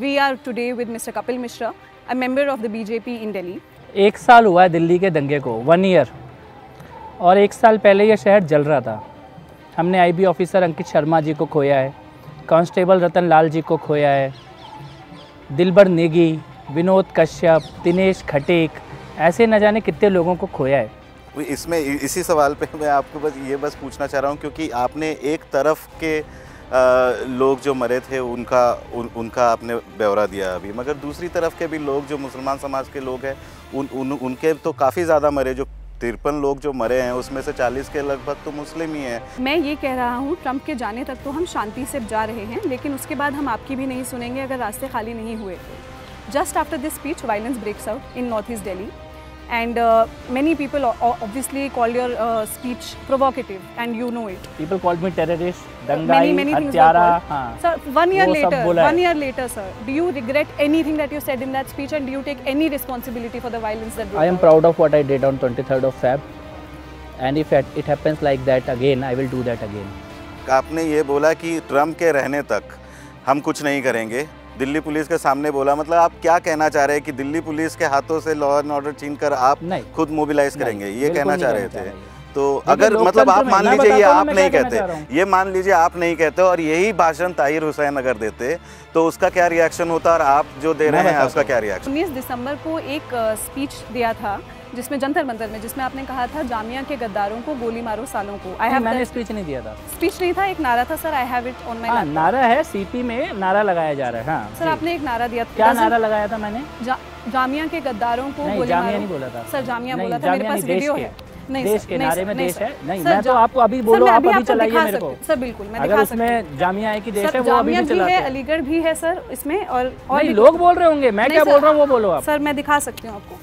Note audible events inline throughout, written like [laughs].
We are today with mister Kapil Mishra a member of the BJP in Delhi एक साल हुआ है दिल्ली के दंगे को वन ईयर और एक साल पहले यह शहर जल रहा था हमने आईबी ऑफिसर अंकित शर्मा जी को खोया है कांस्टेबल रतन लाल जी को खोया है दिलबर नेगी विनोद कश्यप दिनेश खटेक ऐसे न जाने कितने लोगों को खोया है इसमें इसी सवाल पे मैं आपको बस ये बस पूछना चाह रहा हूँ क्योंकि आपने एक तरफ के लोग जो मरे थे उनका उ, उनका आपने ब्यौरा दिया अभी मगर दूसरी तरफ के भी लोग जो मुसलमान समाज के लोग हैं उन, उन उनके तो काफ़ी ज़्यादा मरे जो तिरपन लोग जो मरे हैं उसमें से 40 के लगभग तो मुस्लिम ही हैं मैं ये कह रहा हूँ ट्रंप के जाने तक तो हम शांति से जा रहे हैं लेकिन उसके बाद हम आपकी भी नहीं सुनेंगे अगर रास्ते खाली नहीं हुए just after this speech violence breaks out in north east Delhi and uh, many people obviously call your uh, speech provocative and you know it people called me terrorist dangai many, many hatyara haan. sir one year later one year later sir do you regret anything that you said in that speech and do you take any responsibility for the violence that i am out? proud of what i did on 23rd of feb and if it happens like that again i will do that again आपने ये बोला कि Trump के रहने तक हम कुछ नहीं करेंगे दिल्ली पुलिस के सामने बोला मतलब आप क्या कहना चाह रहे हैं कि दिल्ली पुलिस के हाथों से लॉ एंड ऑर्डर छीन कर आप खुद मोबिलाइज करेंगे ये कहना चाह रहे थे तो अगर मतलब आप मान लीजिए ये आप नहीं कहते ये मान लीजिए आप नहीं कहते और यही भाषण ताहिर हुसैन अगर देते तो उसका क्या रिएक्शन होता और आप जो दे रहे हैं उसका क्या रिएक्शन उन्नीस दिसंबर को एक स्पीच दिया था जिसमें जंतर मंतर में जिसमें आपने कहा था जामिया के गद्दारों को गोली मारो सालों को आई मैंने स्पीच नहीं दिया था स्पीच नहीं था एक नारा था sir I have it on my नारा है सीपी में नारा लगाया जा रहा है सर हाँ, आपने एक नारा दिया क्या नारा लगाया था मैंने जामिया के गद्दारों को गोली मारो नहीं बोला था सर जामिया बोला था मेरे पास वीडियो है नहीं देश के नारे में देश है नहीं मैं तो आपको अभी बोलो आप अभी चलाइए मेरे को सर बिल्कुल मैं दिखा उसमें जामिया है कि देश है वो अभी भी चलाते हैं अलीगढ़ भी है सर इसमें और और लोग बोल रहे होंगे मैं क्या बोल रहा हूँ वो बोलो आप सर मैं दिखा सकती हूँ आपको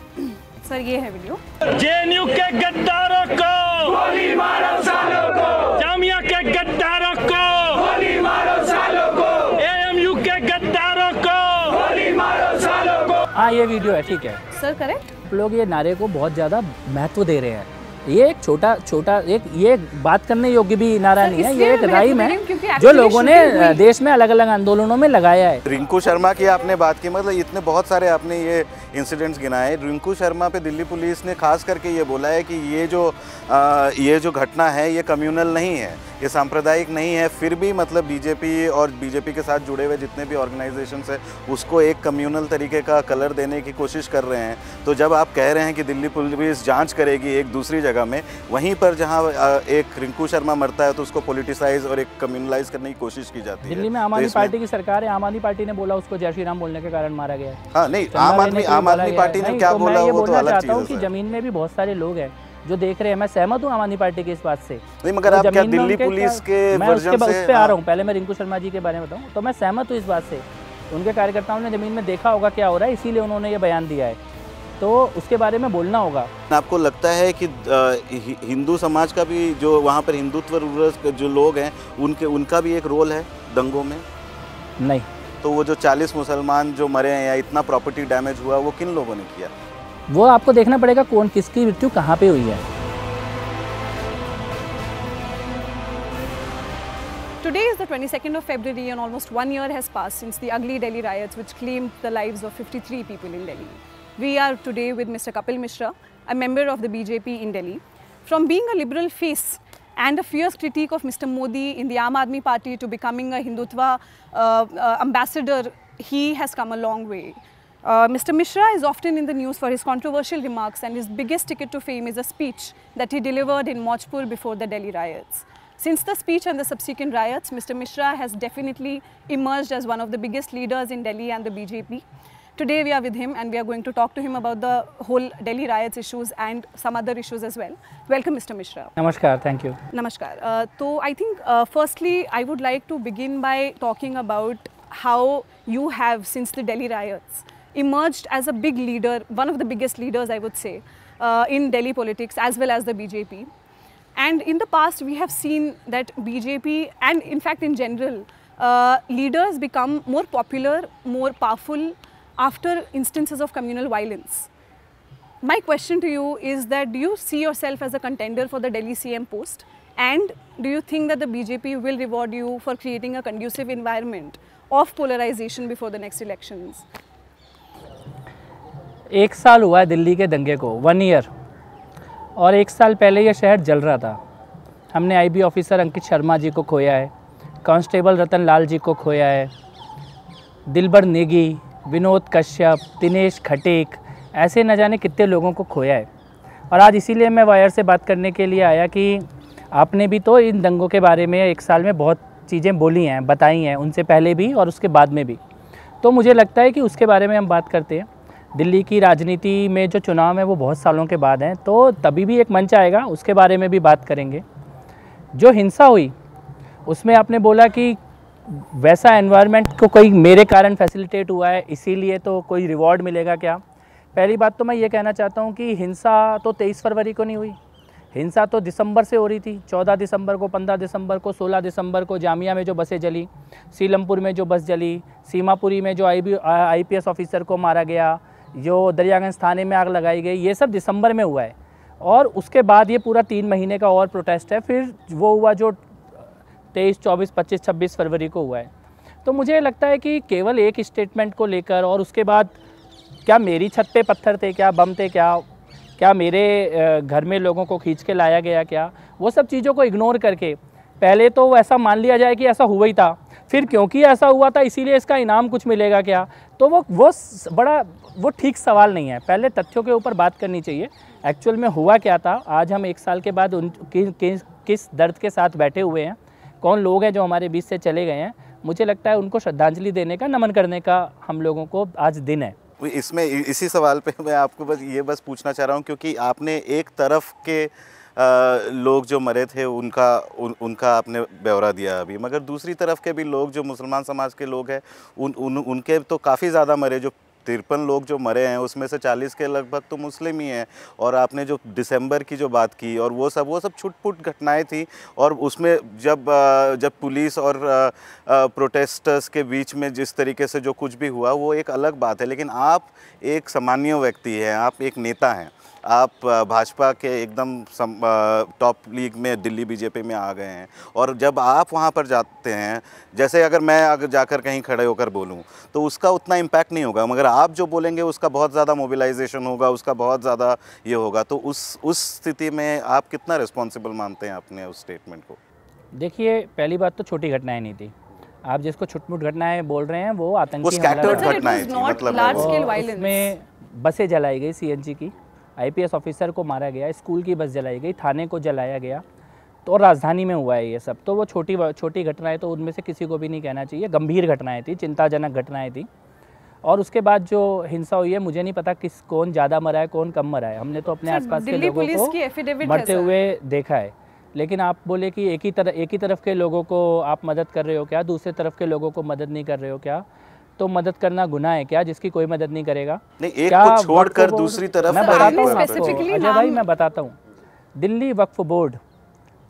सर ये है वीडियो जेएनयू के गद्दारों को गोली मारो सालों को जामिया के गद्दारों को गोली मारो सालों को एएमयू के गद्दारों को गोली मारो सालों को हाँ ये वीडियो है ठीक है सर करेक्ट लोग ये नारे को बहुत ज्यादा महत्व दे रहे हैं ये एक छोटा छोटा एक ये बात करने योग्य भी नारा नहीं है ये एक तो राइम है जो लोगों ने देश में अलग अलग आंदोलनों में लगाया है रिंकू शर्मा की आपने बात की मतलब इतने बहुत सारे आपने ये इंसिडेंट्स गिनाए रिंकू शर्मा पे दिल्ली पुलिस ने खास करके ये बोला है कि ये जो आ, ये जो घटना है ये कम्यूनल नहीं है ये सांप्रदायिक नहीं है फिर भी मतलब बीजेपी और बीजेपी के साथ जुड़े हुए जितने भी ऑर्गेनाइजेशन है उसको एक कम्यूनल तरीके का कलर देने की कोशिश कर रहे हैं तो जब आप कह रहे हैं कि दिल्ली पुलिस जाँच करेगी एक दूसरी जगह जगह में वहीं पर जहाँ एक रिंकू शर्मा मरता है तो उसको पोलिटिसाइज और एक कम्युनलाइज करने की कोशिश की जाती है दिल्ली में तो आम आदमी पार्टी की सरकार है आम आदमी पार्टी ने बोला उसको जय श्री राम बोलने के कारण मारा गया हाँ नहीं आम आदमी आम आदमी पार्टी ने क्या तो बोला वो तो अलग चीज है जमीन में भी बहुत सारे लोग हैं जो देख रहे हैं मैं सहमत हूं आम आदमी पार्टी के इस बात से नहीं मगर तो आप क्या दिल्ली पुलिस के वर्जन से उस पर आ रहा हूं पहले मैं रिंकू शर्मा जी के बारे में बताऊं तो मैं सहमत हूं इस बात से उनके कार्यकर्ताओं ने जमीन में देखा होगा क्या हो रहा है इसीलिए उन्होंने ये बयान दिया है तो उसके बारे में बोलना होगा आपको लगता है कि हिंदू समाज का भी जो वहाँ पर हिंदुत्व जो लोग हैं उनके उनका भी एक रोल है दंगों में नहीं तो वो जो 40 मुसलमान जो मरे हैं या इतना प्रॉपर्टी डैमेज हुआ वो किन लोगों ने किया वो आपको देखना पड़ेगा कौन किसकी मृत्यु कहाँ पे हुई है Today is the 22nd of February and almost 1 year has passed since the ugly Delhi riots which claimed the lives of 53 people in Delhi. We are today with Mr. Kapil Mishra, a member of the BJP in Delhi. From being a liberal face and a fierce critique of Mr. Modi in the Aam Aadmi Party to becoming a Hindutva uh, uh, ambassador, he has come a long way. Uh, Mr. Mishra is often in the news for his controversial remarks and his biggest ticket to fame is a speech that he delivered in Mochpur before the Delhi riots. Since the speech and the subsequent riots, Mr. Mishra has definitely emerged as one of the biggest leaders in Delhi and the BJP. Today we are with him and we are going to talk to him about the whole Delhi riots issues and some other issues as well. Welcome Mr. Mishra. Namaskar, thank you. Namaskar. Uh, so I think uh, firstly I would like to begin by talking about how you have since the Delhi riots emerged as a big leader, one of the biggest leaders I would say uh, in Delhi politics as well as the BJP. And in the past we have seen that BJP and in fact in general uh, leaders become more popular, more powerful after instances of communal violence. My question to you is that do you see yourself as a contender for the Delhi CM post and do you think that the BJP will reward you for creating a conducive environment of polarization before the next elections? एक साल हुआ है दिल्ली के दंगे को one year और एक साल पहले ये शहर जल रहा था हमने आईबी ऑफिसर अंकित शर्मा जी को खोया है कांस्टेबल रतन लाल जी को खोया है दिलबर नेगी विनोद कश्यप दिनेश खटेक ऐसे न जाने कितने लोगों को खोया है और आज इसीलिए मैं वायर से बात करने के लिए आया कि आपने भी तो इन दंगों के बारे में एक साल में बहुत चीज़ें बोली हैं बताई हैं उनसे पहले भी और उसके बाद में भी तो मुझे लगता है कि उसके बारे में हम बात करते हैं दिल्ली की राजनीति में जो चुनाव है वो बहुत सालों के बाद हैं तो तभी भी एक मंच आएगा उसके बारे में भी बात करेंगे जो हिंसा हुई उसमें आपने बोला कि वैसा एनवायरनमेंट को कोई मेरे कारण फैसिलिटेट हुआ है इसीलिए तो कोई रिवॉर्ड मिलेगा क्या पहली बात तो मैं ये कहना चाहता हूँ कि हिंसा तो तेईस फरवरी को नहीं हुई हिंसा तो दिसंबर से हो रही थी 14 दिसंबर को 15 दिसंबर को 16 दिसंबर को जामिया में जो बसें जली सीलमपुर में जो बस जली सीमापुरी में जो आई बी आईपीएस ऑफिसर को मारा गया जो दरियागंज थाने में आग लगाई गई ये सब दिसंबर में हुआ है और उसके बाद ये पूरा तीन महीने का और प्रोटेस्ट है फिर वो हुआ जो तेईस चौबीस पच्चीस छब्बीस फरवरी को हुआ है तो मुझे लगता है कि केवल एक स्टेटमेंट को लेकर और उसके बाद क्या मेरी छत पे पत्थर थे क्या बम थे क्या क्या मेरे घर में लोगों को खींच के लाया गया क्या वो सब चीज़ों को इग्नोर करके पहले तो ऐसा मान लिया जाए कि ऐसा हुआ ही था फिर क्योंकि ऐसा हुआ था इसीलिए इसका इनाम कुछ मिलेगा क्या तो वो वो बड़ा वो ठीक सवाल नहीं है पहले तथ्यों के ऊपर बात करनी चाहिए एक्चुअल में हुआ क्या था आज हम एक साल के बाद उन कि, कि, किस दर्द के साथ बैठे हुए हैं कौन लोग हैं जो हमारे बीच से चले गए हैं मुझे लगता है उनको श्रद्धांजलि देने का नमन करने का हम लोगों को आज दिन है इसमें इसी सवाल पे मैं आपको बस ये बस पूछना चाह रहा हूँ क्योंकि आपने एक तरफ के आ, लोग जो मरे थे उनका उ, उनका आपने ब्यौरा दिया अभी मगर दूसरी तरफ के भी लोग जो मुसलमान समाज के लोग हैं उन, उन उनके तो काफ़ी ज़्यादा मरे जो तिरपन लोग जो मरे हैं उसमें से चालीस के लगभग तो मुस्लिम ही हैं और आपने जो दिसंबर की जो बात की और वो सब वो सब छुटपुट घटनाएं थी और उसमें जब जब पुलिस और प्रोटेस्टर्स के बीच में जिस तरीके से जो कुछ भी हुआ वो एक अलग बात है लेकिन आप एक सामान्य व्यक्ति हैं आप एक नेता हैं आप भाजपा के एकदम टॉप लीग में दिल्ली बीजेपी में आ गए हैं और जब आप वहाँ पर जाते हैं जैसे अगर मैं अगर जाकर कहीं खड़े होकर बोलूँ तो उसका उतना इम्पैक्ट नहीं होगा मगर आप जो बोलेंगे उसका बहुत ज़्यादा मोबिलाइजेशन होगा उसका बहुत ज़्यादा ये होगा तो उस उस स्थिति में आप कितना रिस्पॉन्सिबल मानते हैं अपने उस स्टेटमेंट को देखिए पहली बात तो छोटी घटनाएं नहीं थी आप जिसको छुटमुट घटनाएं बोल रहे हैं वो आतंकी हमला मतलब उसमें बसें जलाई गई सीएनजी की आईपीएस ऑफिसर को मारा गया स्कूल की बस जलाई गई थाने को जलाया गया तो और राजधानी में हुआ है ये सब तो वो छोटी छोटी घटनाएं तो उनमें से किसी को भी नहीं कहना चाहिए गंभीर घटनाएं थी चिंताजनक घटनाएं थी और उसके बाद जो हिंसा हुई है मुझे नहीं पता किस कौन ज़्यादा मरा है कौन कम मरा है हमने तो अपने आसपास के लोगों को मरते हुए देखा है लेकिन आप बोले कि एक ही तरफ एक ही तरफ के लोगों को आप मदद कर रहे हो क्या दूसरे तरफ के लोगों को मदद नहीं कर रहे हो क्या तो मदद करना गुना है क्या जिसकी कोई मदद नहीं करेगा नहीं एक को कर दूसरी तरफ मैं बताता हूँ तो। अजय अच्छा भाई मैं बताता हूँ दिल्ली वक्फ बोर्ड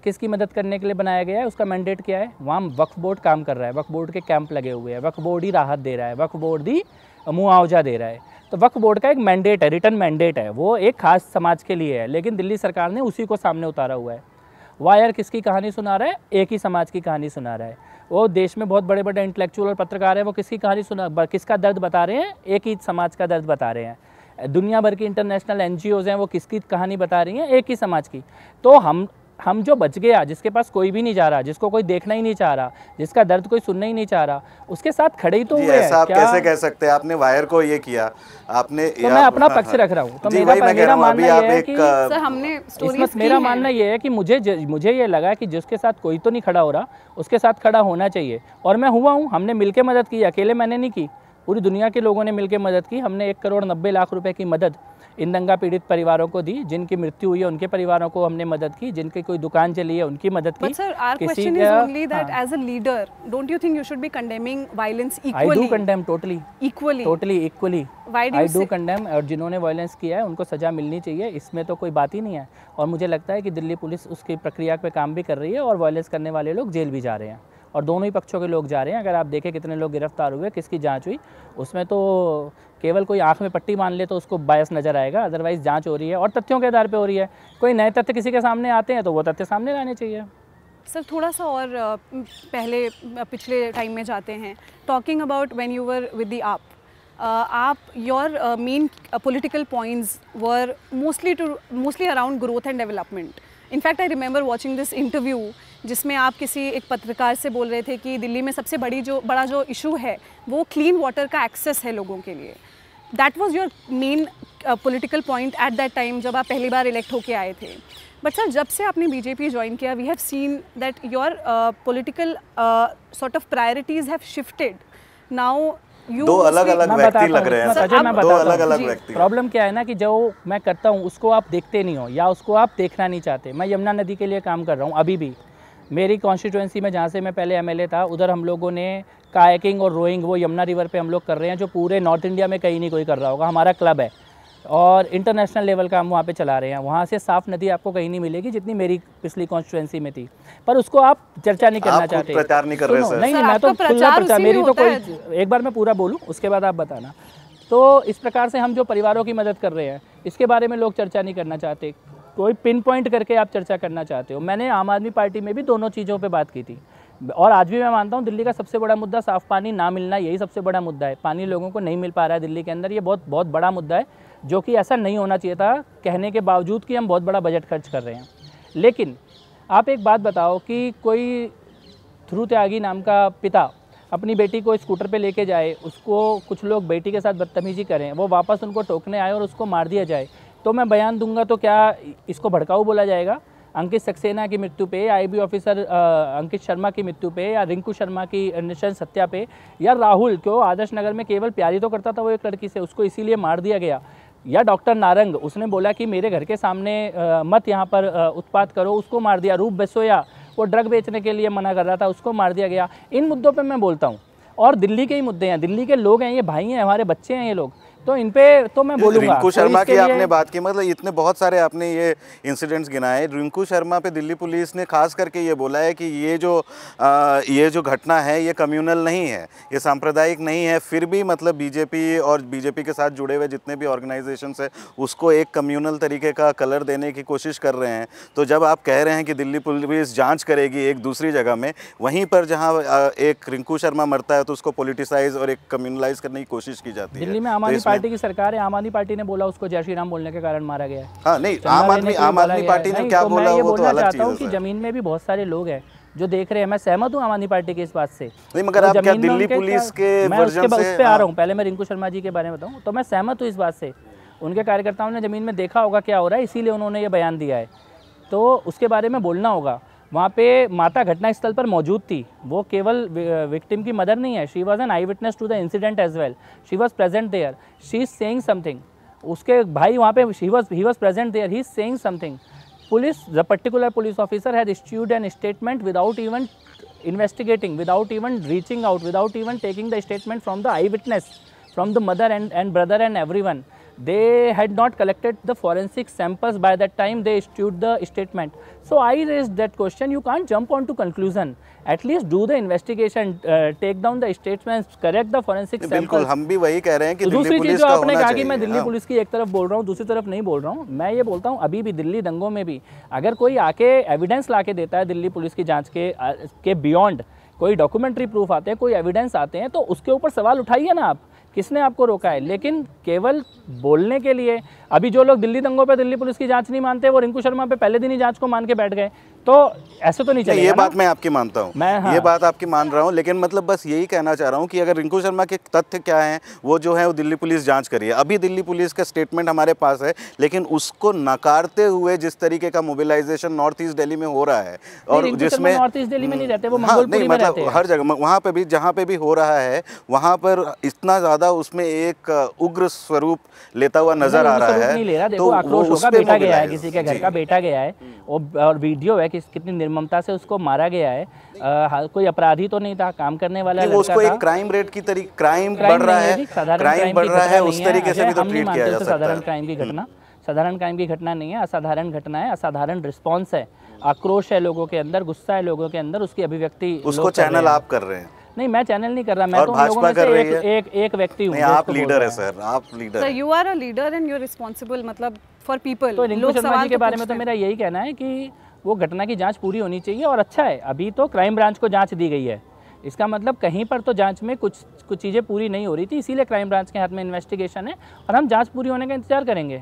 किसकी मदद करने के लिए बनाया गया है उसका मैंडेट क्या है वहाँ वक्फ बोर्ड काम कर रहा है वक्फ बोर्ड के कैंप लगे हुए हैं वक्फ बोर्ड ही राहत दे रहा है वक्फ बोर्ड ही मुआवजा दे रहा है तो वक्फ बोर्ड का एक मैंडेट है रिटर्न मैंडेट है वो एक खास समाज के लिए है लेकिन दिल्ली सरकार ने उसी को सामने उतारा हुआ है वायर किसकी कहानी सुना रहा है एक ही समाज की कहानी सुना रहा है वो देश में बहुत बड़े बड़े इंटेलेक्चुअल और पत्रकार हैं वो किसकी कहानी सुना किसका दर्द बता रहे हैं एक ही समाज का दर्द बता रहे हैं दुनिया भर की इंटरनेशनल एन हैं वो किसकी कहानी बता रही हैं एक ही समाज की तो हम हम जो बच गया जिसके पास कोई भी नहीं जा रहा जिसको कोई देखना ही नहीं चाह रहा जिसका दर्द कोई सुनना ही नहीं चाह रहा उसके साथ खड़े ही तो हुए ऐसा आप कैसे कह सकते हैं आपने वायर को ये किया आपने तो मैं अपना पक्ष रख रहा हूँ तो मेरा मेरा मानना ये है कि हमने मेरा मानना ये है कि मुझे मुझे ये लगा कि जिसके साथ कोई तो नहीं खड़ा हो रहा उसके साथ खड़ा होना चाहिए और मैं हुआ हूँ हमने मिलकर मदद की अकेले मैंने नहीं की पूरी दुनिया के लोगों ने मिलकर मदद की हमने एक करोड़ नब्बे लाख रुपए की मदद इन दंगा पीड़ित परिवारों को दी जिनकी मृत्यु हुई है उनके परिवारों को हमने मदद की जिनकी कोई दुकान चली है उनकी मदद की और जिन्होंने वायलेंस किया है उनको सजा मिलनी चाहिए इसमें तो कोई बात ही नहीं है और मुझे लगता है कि दिल्ली पुलिस उसकी प्रक्रिया पे काम भी कर रही है और वायलेंस करने वाले लोग जेल भी जा रहे हैं और दोनों ही पक्षों के लोग जा रहे हैं अगर आप देखें कितने लोग गिरफ्तार हुए किसकी जाँच हुई उसमें तो केवल कोई आंख में पट्टी मान ले तो उसको बायस नज़र आएगा अदरवाइज़ जाँच हो रही है और तथ्यों के आधार पर हो रही है कोई नए तथ्य किसी के सामने आते हैं तो वो तथ्य सामने लाने चाहिए सर थोड़ा सा और पहले पिछले टाइम में जाते हैं talking about when you were with the आप आप your main political points were mostly to mostly around growth and development in fact I remember watching this interview जिसमें आप किसी एक पत्रकार से बोल रहे थे कि दिल्ली में सबसे बड़ी जो बड़ा जो इशू है वो क्लीन वाटर का एक्सेस है लोगों के लिए that was your main political point at that time जब आप पहली बार इलेक्ट होके आए थे बट सर जब से आपने बीजेपी ज्वाइन किया we have seen that your political sort of priorities have shifted now दो अलग अलग व्यक्ति लग रहे हैं दो अलग अलग व्यक्ति प्रॉब्लम क्या है ना कि जो मैं करता हूँ उसको आप देखते नहीं हो या उसको आप देखना नहीं चाहते मैं यमुना नदी के लिए काम कर रहा हूँ अभी भी मेरी कॉन्स्टिट्यूएंसी में जहाँ से मैं पहले एमएलए था उधर हम लोगों ने कायकिंग और रोइंग वो यमुना रिवर पे हम लोग कर रहे हैं जो पूरे नॉर्थ इंडिया में कहीं नहीं कोई कर रहा होगा हमारा क्लब है और इंटरनेशनल लेवल का हम वहाँ पे चला रहे हैं वहाँ से साफ नदी आपको कहीं नहीं मिलेगी जितनी मेरी पिछली कॉन्स्टिट्युएंसी में थी पर उसको आप चर्चा नहीं करना चाहते प्रचार नहीं कर रहे नहीं नहीं मैं तो खुला प्रचार मेरी तो कोई एक बार मैं पूरा बोलूँ उसके बाद आप बताना तो इस प्रकार से हम जो परिवारों की मदद कर रहे हैं इसके बारे में लोग चर्चा नहीं करना चाहते कोई पिन पॉइंट करके आप चर्चा करना चाहते हो मैंने आम आदमी पार्टी में भी दोनों चीज़ों पर बात की थी और आज भी मैं मानता हूँ दिल्ली का सबसे बड़ा मुद्दा साफ़ पानी ना मिलना यही सबसे बड़ा मुद्दा है पानी लोगों को नहीं मिल पा रहा है दिल्ली के अंदर ये बहुत बहुत बड़ा मुद्दा है जो कि ऐसा नहीं होना चाहिए था कहने के बावजूद कि हम बहुत बड़ा बजट खर्च कर रहे हैं लेकिन आप एक बात बताओ कि कोई ध्रुव त्यागी नाम का पिता अपनी बेटी को स्कूटर पे लेके जाए उसको कुछ लोग बेटी के साथ बदतमीजी करें वो वापस उनको टोकने आए और उसको मार दिया जाए तो मैं बयान दूंगा तो क्या इसको भड़काऊ बोला जाएगा अंकित सक्सेना की मृत्यु पे या आई ऑफिसर अंकित शर्मा की मृत्यु पे या रिंकू शर्मा की निशंस हत्या पे या राहुल क्यों आदर्श नगर में केवल प्यारी तो करता था वो एक लड़की से उसको इसीलिए मार दिया गया या डॉक्टर नारंग उसने बोला कि मेरे घर के सामने आ, मत यहाँ पर उत्पाद करो उसको मार दिया रूप बेसोया वो ड्रग बेचने के लिए मना कर रहा था उसको मार दिया गया इन मुद्दों पर मैं बोलता हूँ और दिल्ली के ही मुद्दे हैं दिल्ली के लोग हैं ये भाई हैं हमारे बच्चे हैं ये लोग तो इन पे तो मैं बोलूंगा रिंकू तो शर्मा की आपने बात की मतलब इतने बहुत सारे आपने ये इंसिडेंट्स गिनाए रिंकू शर्मा पे दिल्ली पुलिस ने खास करके ये बोला है कि ये जो आ, ये जो घटना है ये कम्युनल नहीं है ये सांप्रदायिक नहीं है फिर भी मतलब बीजेपी और बीजेपी के साथ जुड़े हुए जितने भी ऑर्गेनाइजेशन है उसको एक कम्यूनल तरीके का कलर देने की कोशिश कर रहे हैं तो जब आप कह रहे हैं कि दिल्ली पुलिस जाँच करेगी एक दूसरी जगह में वहीं पर जहाँ एक रिंकू शर्मा मरता है तो उसको पोलिटिसाइज और एक कम्यूनलाइज करने की कोशिश की जाती है दिल्ली में हमारी पार्टी की सरकार है आम आदमी पार्टी ने बोला उसको जय श्री राम बोलने के कारण मारा गया है हाँ, नहीं तो तो चाहता हूँ कि जमीन में भी बहुत सारे लोग है जो देख रहे हैं मैं सहमत हूँ आम आदमी पार्टी के इस बात से नहीं मगर तो आप क्या दिल्ली पुलिस के मैं उसके उस पर आ हाँ। रहा हूँ पहले मैं रिंकू शर्मा जी के बारे में बताऊँ तो मैं सहमत हूँ इस बात से उनके कार्यकर्ताओं ने जमीन में देखा होगा क्या हो रहा है इसीलिए उन्होंने ये बयान दिया है तो उसके बारे में बोलना होगा वहाँ पे माता घटनास्थल पर मौजूद थी वो केवल विक्टिम की मदर नहीं है she was an eye witness to the incident as well she was present there she is saying something उसके भाई वहाँ पे she was he was present there he is saying something police the particular police officer has issued an statement without even investigating without even reaching out without even taking the statement from the eye witness from the mother and and brother and every one they had not collected the forensic samples by that time they issued the statement. So I raised that question, you can't jump on to conclusion. At least do the investigation, uh, take down the statements, correct the forensic samples. bilkul hum bhi wahi keh rahe hain ki दूसरी चीज़ जो आपने kaha ki main delhi police ki ek taraf bol raha hu dusri taraf nahi bol raha hu main ye bolta hu abhi bhi delhi dangon mein bhi agar koi aake evidence ला के देता है Delhi police की जाँच ke के beyond कोई documentary proof आते हैं कोई एविडेंस आते हैं तो उसके ऊपर सवाल उठाइए ना आप किसने आपको रोका है लेकिन केवल बोलने के लिए अभी जो लोग दिल्ली दंगों पर दिल्ली पुलिस की जांच नहीं मानते वो रिंकू शर्मा पे पहले दिन ही जांच को मान के बैठ गए तो ऐसे तो नहीं चाहिए ये बात मैं आपकी मानता हूँ मैं हाँ। ये बात आपकी मान रहा हूँ लेकिन मतलब बस यही कहना चाह रहा हूँ कि अगर रिंकू शर्मा के तथ्य क्या हैं वो जो है वो दिल्ली पुलिस जांच करिए अभी दिल्ली पुलिस का स्टेटमेंट हमारे पास है लेकिन उसको नकारते हुए जिस तरीके का मोबिलाइजेशन नॉर्थ ईस्ट दिल्ली में हो रहा है और जिसमें नॉर्थ ईस्ट दिल्ली में नहीं हाँ, मतलब रहते वो नहीं मतलब हर जगह वहाँ पर भी जहाँ पर भी हो रहा है वहाँ पर इतना ज़्यादा उसमें एक उग्र स्वरूप लेता हुआ नजर आ रहा है तो आक्रोश होगा बेटा गया है किसी के घर का बेटा गया है और वीडियो है किस कितनी निर्ममता से उसको मारा गया है आ, कोई अपराधी तो नहीं था काम करने वाला लड़का उसको एक क्राइम रेट की तरीके क्राइम बढ़ रहा है क्राइम बढ़ रहा है उस तरीके से भी तो ट्रीट किया जा सकता है साधारण क्राइम की हम्म। घटना साधारण क्राइम की घटना नहीं है असाधारण घटना है असाधारण रिस्पॉन्स है आक्रोश है लोगों के अंदर गुस्सा है लोगों के अंदर उसकी अभिव्यक्ति उसको चैनल आप कर रहे हैं नहीं मैं चैनल नहीं कर रहा मैं तो लोगों में से एक, एक एक व्यक्ति हूँ आप लीडर है सर आप leader sir you are a leader and you are responsible मतलब फॉर पीपल तो लोग शर्मा के तो बारे में तो मेरा यही कहना है कि वो घटना की जाँच पूरी होनी चाहिए और अच्छा है अभी तो क्राइम ब्रांच को जाँच दी गई है इसका मतलब कहीं पर तो जांच में कुछ कुछ चीज़ें पूरी नहीं हो रही थी इसीलिए क्राइम ब्रांच के हाथ में इन्वेस्टिगेशन है और हम जाँच पूरी होने का इंतजार करेंगे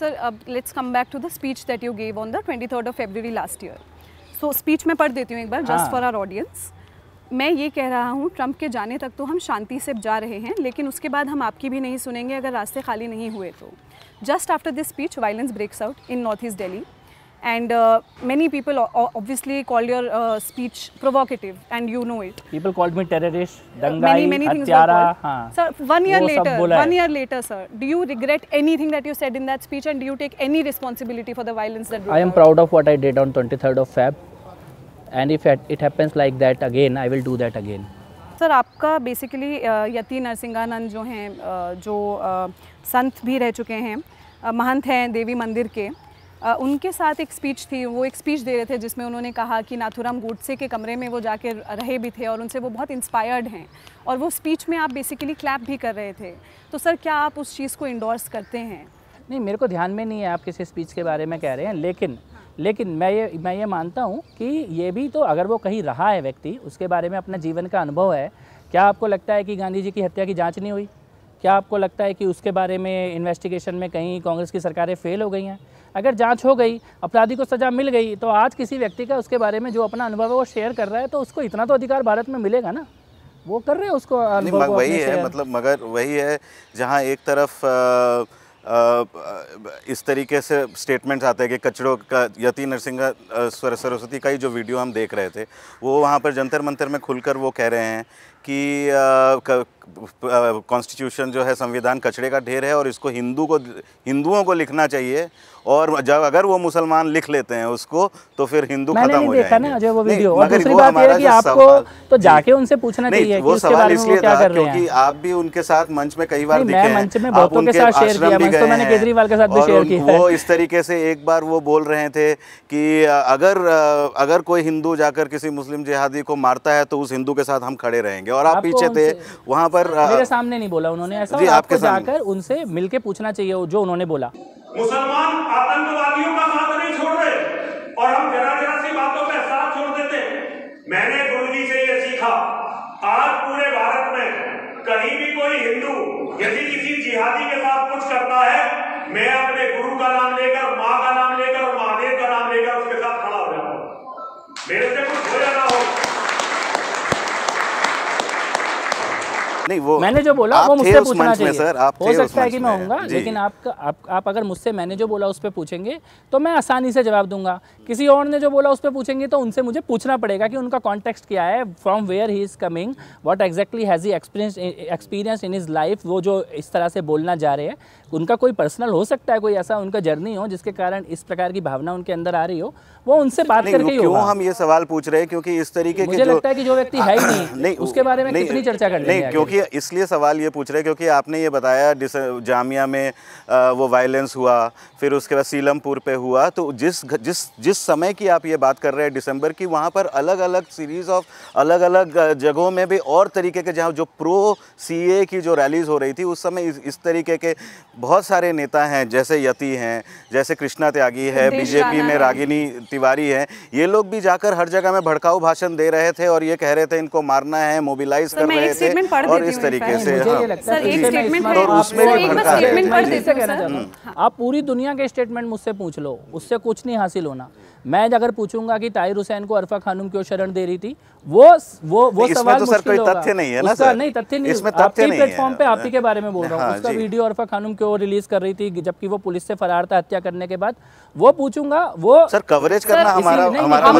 सर अब let's come back to the speech that you gave on the twenty third of February last year so speech में पढ़ देती हूँ एक बार जस्ट फॉर आर ऑडियंस मैं ये कह रहा हूँ ट्रंप के जाने तक तो हम शांति से जा रहे हैं लेकिन उसके बाद हम आपकी भी नहीं सुनेंगे अगर रास्ते खाली नहीं हुए तो just after this speech violence breaks out in north east Delhi and uh, many people obviously call your uh, speech provocative and you know it people called me terrorist dangai many many hatyara, things were haan. sir one year later one year later sir do you regret anything that you said in that speech and do you take any responsibility for the violence that i am out? proud of what i did on 23rd of feb and if it happens like that again i will do that again sir आपका basically Yati Narsinghanand जो हैं जो संत भी रह चुके हैं महंत हैं देवी मंदिर के उनके साथ एक स्पीच थी वो एक स्पीच दे रहे थे जिसमें उन्होंने कहा कि नाथुराम गोडसे के कमरे में वो जाके रहे भी थे और उनसे वो बहुत इंस्पायर्ड हैं और वो स्पीच में आप बेसिकली क्लैप भी कर रहे थे तो सर क्या आप उस चीज़ को इंडोर्स करते हैं नहीं मेरे को ध्यान में नहीं है आप किसी स्पीच के बारे में कह रहे हैं लेकिन लेकिन मैं ये मैं ये मानता हूँ कि ये भी तो अगर वो कहीं रहा है व्यक्ति उसके बारे में अपना जीवन का अनुभव है क्या आपको लगता है कि गांधी जी की हत्या की जांच नहीं हुई क्या आपको लगता है कि उसके बारे में इन्वेस्टिगेशन में कहीं कांग्रेस की सरकारें फेल हो गई हैं अगर जांच हो गई अपराधी को सज़ा मिल गई तो आज किसी व्यक्ति का उसके बारे में जो अपना अनुभव है वो शेयर कर रहा है तो उसको इतना तो अधिकार भारत में मिलेगा ना वो कर रहे हैं उसको अनुभव वही है मतलब मगर वही है जहाँ एक तरफ आ, इस तरीके से स्टेटमेंट्स आते हैं कि कचड़ों का यति नरसिंह सरस्वती का ही जो वीडियो हम देख रहे थे वो वहाँ पर जंतर मंतर में खुलकर वो कह रहे हैं कि कॉन्स्टिट्यूशन जो है संविधान कचड़े का ढेर है और इसको हिंदू को हिंदुओं को लिखना चाहिए और जब अगर वो मुसलमान लिख लेते हैं उसको तो फिर हिंदू खत्म हो देखा ना जो वो वीडियो और दूसरी बात है कि आपको तो जाके उनसे पूछना चाहिए क्योंकि आप भी उनके साथ मंच में कई बार दिखे मंच में बहुतों के साथ शेयर किया मंच तो मैंने केजरीवाल के साथ भी शेयर किया वो इस तरीके से एक बार वो बोल रहे थे कि अगर अगर कोई हिंदू जाकर किसी मुस्लिम जिहादी को मारता है तो उस हिंदू के साथ हम खड़े रहेंगे और आप पीछे थे वहाँ पर हाँ, मेरे सामने नहीं बोला उन्होंने ऐसा जी आपको जाकर उनसे मिलके पूछना चाहिए जो उन्होंने बोला मुसलमान आतंकवादियों का साथ नहीं छोड़ रहे और हम जरा जरा सी बातों पे साथ छोड़ देते मैंने गुरु जी से ये सीखा आज पूरे भारत में कहीं भी कोई हिंदू यदि किसी जिहादी के साथ कुछ करता है मैं अपने गुरु का नाम लेकर माँ का नाम लेकर महादेव का नाम लेकर उसके साथ खड़ा हो जाऊंगा मेरे से कुछ हो जाना हो नहीं वो मैंने जो बोला वो मुझसे पूछना चाहिए सर आप हो सकता है कि मैं होऊंगा लेकिन आप, आप आप अगर मुझसे मैंने जो बोला उस पर पूछेंगे तो मैं आसानी से जवाब दूंगा किसी और ने जो बोला उस पर पूछेंगे तो उनसे मुझे पूछना पड़ेगा कि उनका कॉन्टेक्स्ट क्या है from where he is coming what exactly has he experience experience in his life वो जो इस तरह से बोलना जा रहे हैं उनका कोई पर्सनल हो सकता है कोई ऐसा उनका जर्नी हो जिसके कारण इस प्रकार की भावना उनके अंदर आ रही हो वो उनसे बात करके ही क्यों हम ये सवाल पूछ रहे हैं क्योंकि इस तरीके मुझे लगता है कि जो व्यक्ति है ही नहीं, [coughs] नहीं उसके बारे में कितनी चर्चा कर नहीं क्योंकि इसलिए सवाल ये पूछ रहे हैं क्योंकि आपने ये बताया जामिया में वो वायलेंस हुआ फिर उसके बाद सीलमपुर पे हुआ तो जिस जिस जिस समय की आप ये बात कर रहे हैं दिसंबर की वहाँ पर अलग अलग सीरीज़ ऑफ अलग अलग जगहों में भी और तरीके के जहाँ जो प्रो सीए की जो रैलीज़ हो रही थी उस समय इस, इस तरीके के बहुत सारे नेता हैं जैसे यति हैं जैसे कृष्णा त्यागी है बीजेपी में रागिनी तिवारी है ये लोग भी जाकर हर जगह में भड़काऊ भाषण दे रहे थे और ये कह रहे थे इनको मारना है मोबिलाइज कर रहे थे और इस तरीके से हाँ। उसमें भी हम्म। आप पूरी दुनिया के स्टेटमेंट मुझसे पूछ लो उससे कुछ नहीं हासिल होना मैं अगर पूछूंगा कि ताहिर हुसैन को अरफा खानुम क्यों शरण दे रही थी वो वो वो सवाल तो सर कोई तथ्य नहीं है ना सर नहीं तथ्य नहीं इसमें आपके प्लेटफॉर्म पे आप ही के बारे में बोल रहा हूँ हाँ, उसका वीडियो अरफा खानुम क्यों रिलीज कर रही थी जबकि वो पुलिस से फरार था हत्या करने के बाद वो पूछूंगा वो सर कवरेज करना हमारा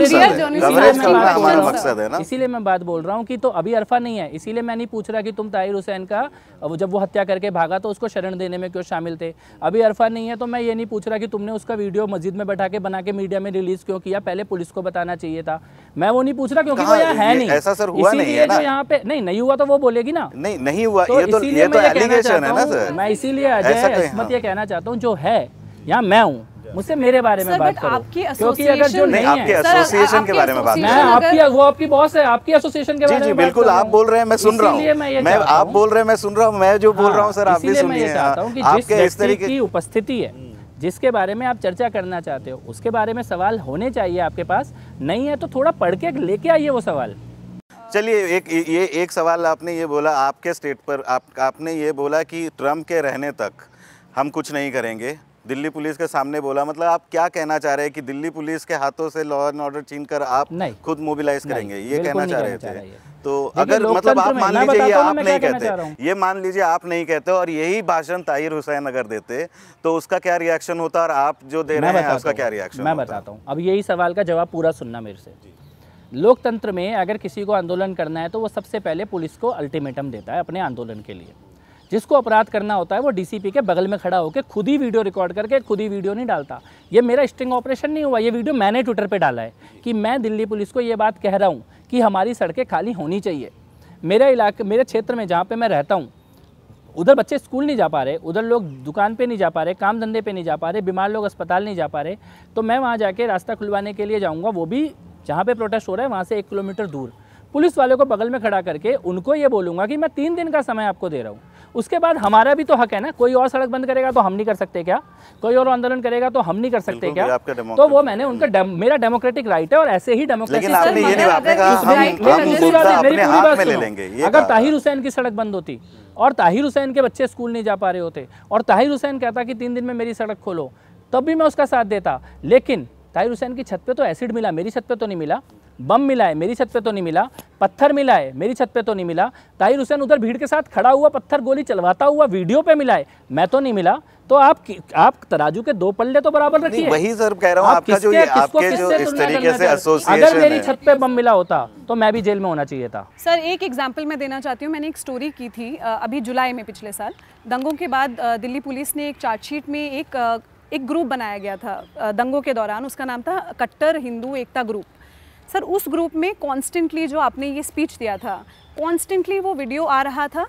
मकसद है इसीलिए मैं बात बोल रहा हूँ की तो अभी अरफा नहीं है इसीलिए मैं नहीं पूछ रहा की तुम ताहिर हुसैन का जब वो हत्या करके भागा तो उसको शरण देने में क्यों शामिल थे अभी अरफा नहीं है तो मैं ये नहीं पूछ रहा की तुमने उसका वीडियो मस्जिद में बैठा के बना के मीडिया में रिलीज रिलीज क्यों किया पहले पुलिस को बताना चाहिए था मैं वो नहीं पूछ रहा क्योंकि वो यहाँ है नहीं ऐसा सर हुआ नहीं है ना यहाँ पे नहीं नहीं हुआ तो वो बोलेगी ना नहीं नहीं हुआ तो ये तो ये तो है ना सर मैं इसीलिए अजय तो- अस्मत ये हाँ। कहना चाहता हूँ जो है यहाँ मैं हूँ मुझसे मेरे बारे में बात करो क्योंकि अगर जो नहीं आपके एसोसिएशन के बारे में बात मैं आपकी वो आपकी बॉस है आपकी एसोसिएशन के बारे में बिल्कुल आप बोल रहे हैं मैं सुन रहा हूँ मैं आप बोल रहे हैं मैं सुन रहा हूँ मैं जो बोल रहा हूँ हाँ, सर आप भी सुनिए हाँ, आपके इस तरीके की उपस्थिति है जिसके बारे में आप चर्चा करना चाहते हो उसके बारे में सवाल होने चाहिए आपके पास नहीं है तो थोड़ा पढ़ के लेके आइए वो सवाल चलिए एक ये एक सवाल आपने ये बोला आपके स्टेट पर आप आपने ये बोला कि ट्रम्प के रहने तक हम कुछ नहीं करेंगे दिल्ली पुलिस के सामने बोला मतलब आप क्या कहना चाह रहे हैं कि दिल्ली पुलिस के हाथों से लॉ एंड ऑर्डर छीन कर आप खुद मोबिलाईज करेंगे ये कहना चाह रहे थे तो अगर मतलब आप मान लीजिए ये आप नहीं कहते ये मान लीजिए आप नहीं कहते और यही भाषण ताहिर हुसैन अगर देते तो उसका क्या रिएक्शन होता और आप जो दे रहे हैं उसका क्या रिएक्शन मैं बताता हूँ अब यही सवाल का जवाब पूरा सुनना मेरे से लोकतंत्र में अगर किसी को आंदोलन करना है तो वो सबसे पहले पुलिस को अल्टीमेटम देता है अपने आंदोलन के लिए जिसको अपराध करना होता है वो डीसीपी के बगल में खड़ा होकर खुद ही वीडियो रिकॉर्ड करके खुद ही वीडियो नहीं डालता ये मेरा स्टिंग ऑपरेशन नहीं हुआ ये वीडियो मैंने ट्विटर पर डाला है कि मैं दिल्ली पुलिस को ये बात कह रहा हूँ कि हमारी सड़कें खाली होनी चाहिए मेरे इलाके मेरे क्षेत्र में जहाँ पर मैं रहता हूँ उधर बच्चे स्कूल नहीं जा पा रहे उधर लोग दुकान पे नहीं जा पा रहे काम धंधे पे नहीं जा पा रहे बीमार लोग अस्पताल नहीं जा पा रहे तो मैं वहाँ जाके रास्ता खुलवाने के लिए जाऊँगा वो भी जहाँ पे प्रोटेस्ट हो रहा है वहाँ से एक किलोमीटर दूर पुलिस वाले को बगल में खड़ा करके उनको ये बोलूँगा कि मैं तीन दिन का समय आपको दे रहा हूँ उसके बाद हमारा भी तो हक है ना कोई और सड़क बंद करेगा तो हम नहीं कर सकते क्या कोई और आंदोलन करेगा तो हम नहीं कर सकते क्या तो वो मैंने उनका मेरा डेमोक्रेटिक राइट है और ऐसे ही डेमोक्रेसी अगर ताहिर हुसैन की सड़क बंद होती और ताहिर हुसैन के बच्चे स्कूल नहीं जा पा रहे होते और ताहिर हुसैन कहता कि तीन दिन में मेरी सड़क खोलो तब भी मैं उसका साथ देता लेकिन ताहिर हुसैन की छत पे तो एसिड मिला मेरी छत पे तो नहीं मिला बम मिला है मेरी छत पे तो नहीं मिला पत्थर मिला है मेरी छत पे तो नहीं मिला ताहिर हुसैन उधर भीड़ के साथ खड़ा हुआ पत्थर गोली चलवाता हुआ वीडियो पे मिला है मैं तो नहीं मिला तो आप आप तराजू के दो पल्ले तो बराबर रखिए वही सर कह रहा हूँ आपका जो ये आपके जो इस तरीके से एसोसिएशन अगर मेरी छत पे बम मिला होता तो मैं भी जेल में होना चाहिए था सर एक एग्जांपल मैं देना चाहती हूँ मैंने एक स्टोरी की थी अभी जुलाई में पिछले साल दंगों के बाद दिल्ली पुलिस ने एक चार्जशीट में एक एक ग्रुप बनाया गया था दंगों के दौरान उसका नाम था कट्टर हिंदू एकता ग्रुप सर उस ग्रुप में कॉन्स्टेंटली जो आपने ये स्पीच दिया था कॉन्स्टेंटली वो वीडियो आ रहा था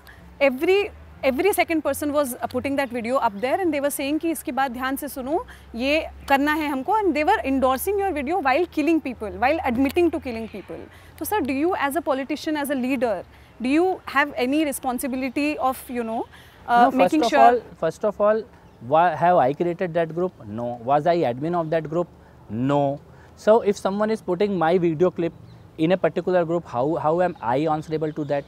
every every second person was putting that video up there and they're saying कि इसके बाद ध्यान से सुनो ये करना है हमको and they're endorsing your video while killing people while admitting to killing people तो sir do you as a politician as a leader do you have any responsibility of you know making sure first of all have I created that group no was I admin of that group no So if someone is putting my video clip in a particular group, how how am I answerable to that?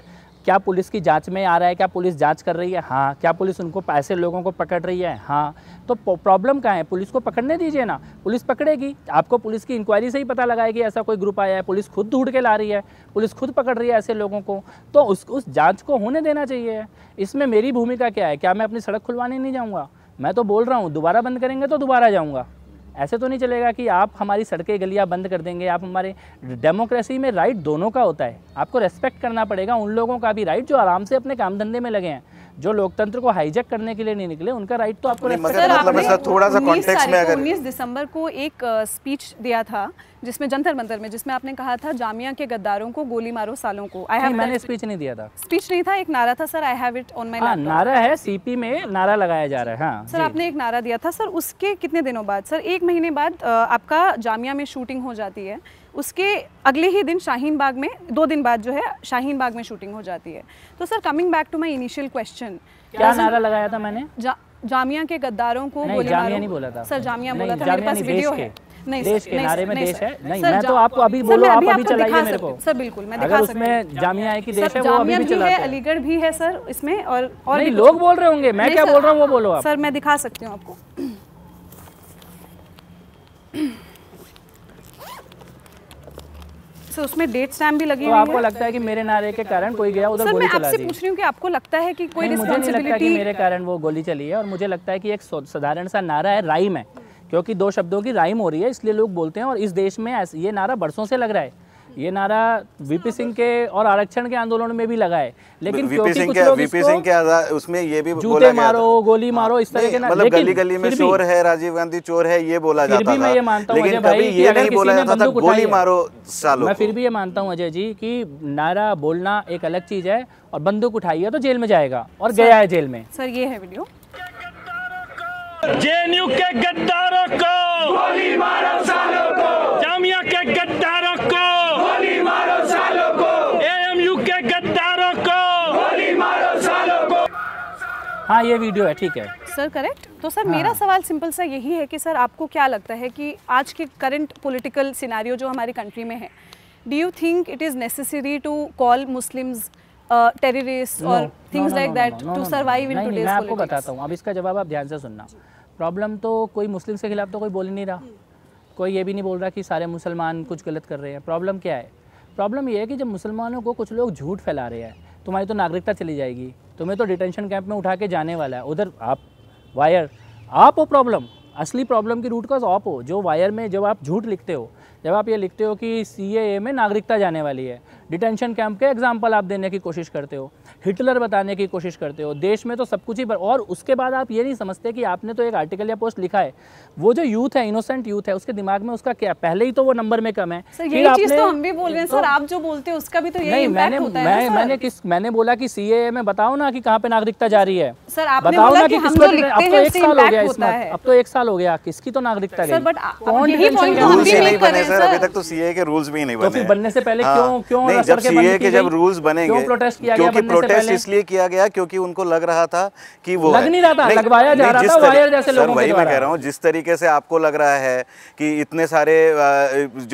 क्या police की जांच में आ रहा है क्या police जांच कर रही है हाँ क्या पुलिस उनको पैसे लोगों को पकड़ रही है हाँ तो प्रॉब्लम कहाँ है पुलिस को पकड़ने दीजिए ना पुलिस पकड़ेगी आपको पुलिस की इंक्वायरी से ही पता लगाएगी ऐसा कोई ग्रुप आया है पुलिस खुद ढूंढ के ला रही है पुलिस खुद पकड़ रही है ऐसे लोगों को तो उस उस जाँच को होने देना चाहिए इसमें मेरी भूमिका क्या है क्या मैं अपनी सड़क खुलवाने नहीं जाऊँगा मैं तो बोल रहा हूँ दोबारा बंद करेंगे तो दोबारा जाऊँगा ऐसे तो नहीं चलेगा कि आप हमारी सड़कें गलियाँ बंद कर देंगे आप हमारे डेमोक्रेसी में राइट दोनों का होता है आपको रेस्पेक्ट करना पड़ेगा उन लोगों का भी राइट जो आराम से अपने काम धंधे में लगे हैं जो लोकतंत्र को हाईजेक करने के लिए नहीं निकले उनका राइट तो आपको मतलब थोड़ा सा दिसंबर को एक स्पीच दिया था जिसमें जंतर मंतर में जिसमें आपने कहा था जामिया के गद्दारों को गोली मारो सालों को आई हैव मैंने स्पीच नहीं दिया था स्पीच नहीं था एक नारा था sir I have it on my नारा है सीपी में नारा लगाया जा रहा है हाँ, सर आपने एक नारा दिया था सर उसके कितने दिनों बाद सर एक महीने बाद आपका जामिया में शूटिंग हो जाती है उसके अगले ही दिन शाहीन बाग में दो दिन बाद जो है शाहीन बाग में शूटिंग हो जाती है तो sir coming back to my initial question क्या नारा लगाया था मैंने जा, जामिया के गद्दारों को नहीं, जामिया नहीं बोला था सर जामिया बोला था मेरे पास वीडियो है नहीं देश के नारे में देश है नहीं मैं तो आपको अभी बोलो आप अभी चलाइए मेरे को सर बिल्कुल मैं दिखा सकती हूं जामिया है कि देश है वो अभी भी चला है अलीगढ़ भी है सर इसमें और और नहीं लोग बोल रहे होंगे मैं क्या बोल रहा हूं वो बोलो आप सर मैं दिखा सकती हूं आपको सर उसमें डेट स्टैम्प भी लगी तो आपको लगता है कि मेरे नारे के कारण कोई गया उधर गोली चला दी पूछ रही हूँ कि आपको लगता है कि कोई मुझे नहीं लगता कि मेरे कारण वो गोली चली है और मुझे लगता है कि एक साधारण सा नारा है राइम है क्योंकि दो शब्दों की राइम हो रही है इसलिए लोग बोलते हैं और इस देश में ये नारा बरसों से लग रहा है ये नारा वीपी अच्छा, सिंह के और आरक्षण के आंदोलन में भी लगाए लेकिन वीपी सिंह के उसमें ये भी जूते मारो गोली हाँ, मारो इस तरह के मतलब गली गली में चोर है राजीव गांधी चोर है ये बोला जाता था लेकिन ये नहीं बोला मतलब गोली मारो मैं फिर भी ये मानता हूँ अजय जी की नारा बोलना एक अलग चीज है और बंदूक उठाई है तो जेल में जाएगा और गया है जेल में सर ये है वीडियो जेएनयू के गद्दारों को गोली मारो सालों को जामिया के गद्दारों हाँ ये वीडियो है ठीक है सर करेक्ट तो सर हाँ। मेरा सवाल सिंपल सा यही है कि सर आपको क्या लगता है कि आज के करंट पॉलिटिकल सिनारियो जो हमारी कंट्री में है do you think it is necessary to call Muslims terrorist और things like that to survive in मैं आपको बताता हूँ अब इसका जवाब आप ध्यान से सुनना प्रॉब्लम तो कोई मुस्लिम के खिलाफ तो कोई बोल ही नहीं रहा कोई ये भी नहीं बोल रहा कि सारे मुसलमान कुछ गलत कर रहे हैं प्रॉब्लम क्या है प्रॉब्लम यह है कि जब मुसलमानों को कुछ लोग झूठ फैला रहे हैं तुम्हारी तो नागरिकता चली जाएगी तुम्हें तो डिटेंशन कैंप में उठा के जाने वाला है उधर आप वायर आप हो प्रॉब्लम असली प्रॉब्लम की रूट कॉज आप हो जो वायर में जब आप झूठ लिखते हो जब आप ये लिखते हो कि सी में नागरिकता जाने वाली है डिटेंशन कैंप के एग्जाम्पल आप देने की कोशिश करते हो हिटलर बताने की कोशिश करते हो देश में तो सब कुछ ही पर और उसके बाद आप ये नहीं समझते कि आपने तो एक आर्टिकल या पोस्ट लिखा है वो जो यूथ है इनोसेंट यूथ है उसके दिमाग में उसका क्या पहले ही तो वो नंबर में कम है सर चीज तो हम भी बोल रहे हैं सर आप जो बोलते उसका भी तो यही मैंने मैंने किस मैंने बोला की सीए में बताओ ना कि कहाँ पे नागरिकता जारी है सर बताओ ना तो अब तो एक साल हो गया इसमें अब तो एक साल हो गया किसकी तो नागरिकता गई कौन तो नहीं अभी तक तो सीए के रूल्स भी नहीं तो बने बनने से पहले हाँ। क्यों क्यों जब सीए के जब रूल्स बनेंगे क्यों प्रोटेस्ट किया क्योंकि प्रोटेस्ट इसलिए किया गया क्योंकि उनको लग रहा था कि वो लग नहीं रहा था लगवाया जा रहा था वायर जैसे लोगों वही मैं कह रहा हूँ जिस तरीके से आपको लग रहा है कि इतने सारे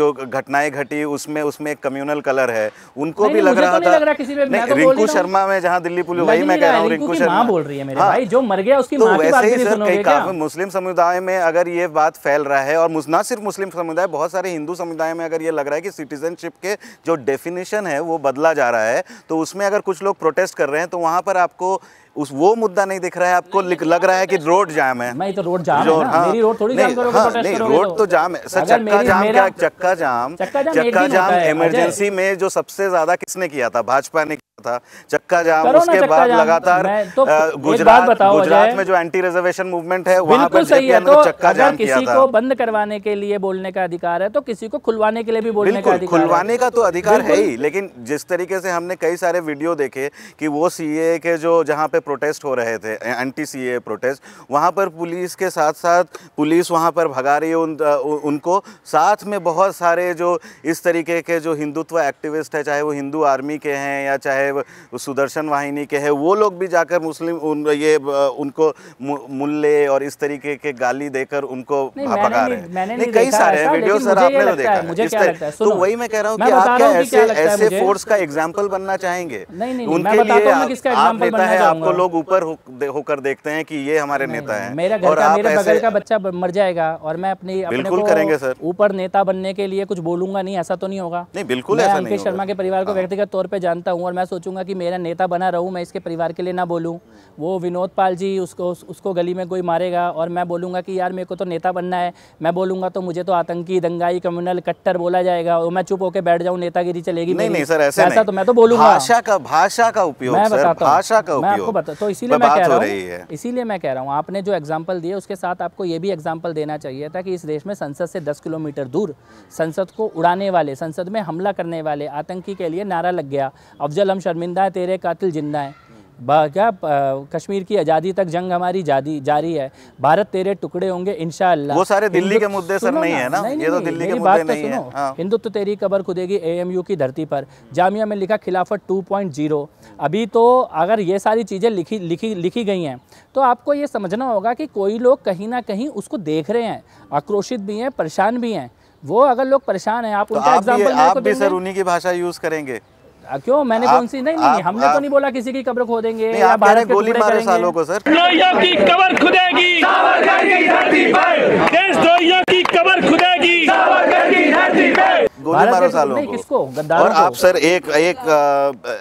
जो घटनाएं घटी उसमें उसमें एक कम्युनल कलर है उनको भी तो लग रहा था तो रिंकू शर्मा में जहाँ दिल्ली पुलिस वही मैं कह रहा हूँ रिंकू शर्मा बोल रही है हाँ। जो मर गया उसकी तो वैसे ही बात भी मुस्लिम समुदाय में अगर ये बात फैल रहा है और ना सिर्फ मुस्लिम समुदाय बहुत सारे हिंदू समुदाय में अगर ये लग रहा है कि सिटीजनशिप के जो डेफिनेशन सिचुएशन है वो बदला जा रहा है तो उसमें अगर कुछ लोग प्रोटेस्ट कर रहे हैं तो वहाँ पर आपको उस वो मुद्दा नहीं दिख रहा है आपको लग रहा है कि रोड जाम है मैं तो रोड जाम जो, है ना हाँ, मेरी रोड थोड़ी नहीं, जाम हाँ, नहीं रोड तो, तो जाम है सर चक्का जाम क्या चक्का जाम चक्का जाम इमरजेंसी में जो सबसे ज्यादा किसने किया था भाजपा ने था चक्का जाम उसके बाद लगातार तो गुजरात गुजरात में जो एंटी रिजर्वेशन मूवमेंट है वहाँ पर सही है तो, तो चक्का जाम किसी को बंद करवाने के लिए बोलने का अधिकार है तो किसी को खुलवाने के लिए भी बोलने का अधिकार खुलवाने का तो अधिकार है ही लेकिन जिस तरीके से हमने कई सारे वीडियो देखे कि वो सीए के जो जहाँ पे प्रोटेस्ट हो रहे थे एंटी सी प्रोटेस्ट वहाँ पर पुलिस के साथ साथ पुलिस वहाँ पर भगा रही है उन, उनको साथ में बहुत सारे जो इस तरीके के जो हिंदुत्व एक्टिविस्ट है चाहे वो हिंदू आर्मी के हैं या चाहे सुदर्शन वाहिनी के हैं वो लोग भी जाकर मुस्लिम उन, ये उनको मुल्ले और इस तरीके के गाली देकर उनको भगा रहे हैं कई सारे हैं वीडियो सर आपने तो देखा है तो वही मैं कह रहा हूँ कि आप क्या ऐसे ऐसे फोर्स का एग्जाम्पल बनना चाहेंगे नहीं नहीं उनके मैं लिए तो आप नेता है आपको को तो लोग ऊपर होकर देखते हैं कि ये हमारे नेता है मेरा घर का मेरे बगल का बच्चा मर जाएगा और मैं अपनी बिल्कुल करेंगे सर ऊपर नेता बनने के लिए कुछ बोलूंगा नहीं ऐसा तो नहीं होगा नहीं बिल्कुल मैं अंकित शर्मा के परिवार को हाँ। व्यक्तिगत तौर पर जानता हूँ और मैं सोचूंगा की मेरा नेता बना रहूँ मैं इसके परिवार के लिए ना बोलूँ वो विनोद पाल जी उसको उसको गली में कोई मारेगा और मैं बोलूंगा की यार मेरे को तो नेता बनना है मैं बोलूंगा तो मुझे तो आतंकी दंगाई कम्युनल कट्टर बोला जाएगा और मैं चुप होकर बैठ जाऊँ नेतागिरी चलेगी नहीं नहीं सर ऐसा तो मैं तो बोलूंगा भाषा का भाषा का उपयोग भाषा का उपयोग बता तो इसीलिए मैं कह रहा हूँ इसीलिए मैं कह रहा हूँ आपने जो एग्जाम्पल दिए उसके साथ आपको ये भी एग्जाम्पल देना चाहिए था कि इस देश में संसद से दस किलोमीटर दूर संसद को उड़ाने वाले संसद में हमला करने वाले आतंकी के लिए नारा लग गया अफजल हम शर्मिंदा है तेरे कातिल जिंदा है क्या कश्मीर की आज़ादी तक जंग हमारी जादी जारी है भारत तेरे टुकड़े होंगे इन वो सारे दिल्ली के मुद्दे सर नहीं है ना नहीं, ये तो दिल्ली के मुद्दे तो नहीं है हाँ। हिंदुत्व तो तेरी कबर खुदेगी एएमयू की धरती पर जामिया में लिखा खिलाफत 2.0 अभी तो अगर ये सारी चीज़ें लिखी लिखी लिखी गई हैं तो आपको ये समझना होगा कि कोई लोग कहीं ना कहीं उसको देख रहे हैं आक्रोशित भी हैं परेशान भी हैं वो अगर लोग परेशान हैं आप तो उनका एग्जाम्पल आप भी सर उन्हीं की भाषा यूज़ करेंगे क्यों मैंने आप, कौन सी नहीं नहीं, आप, हमने तो आप, तो नहीं बोला किसी की कब्र खोदेंगे या भारत गोली मारे सालों को सर की कब्र खुदेगी की कब्र खुदेगी गोली मारो सालों को और आप सर एक एक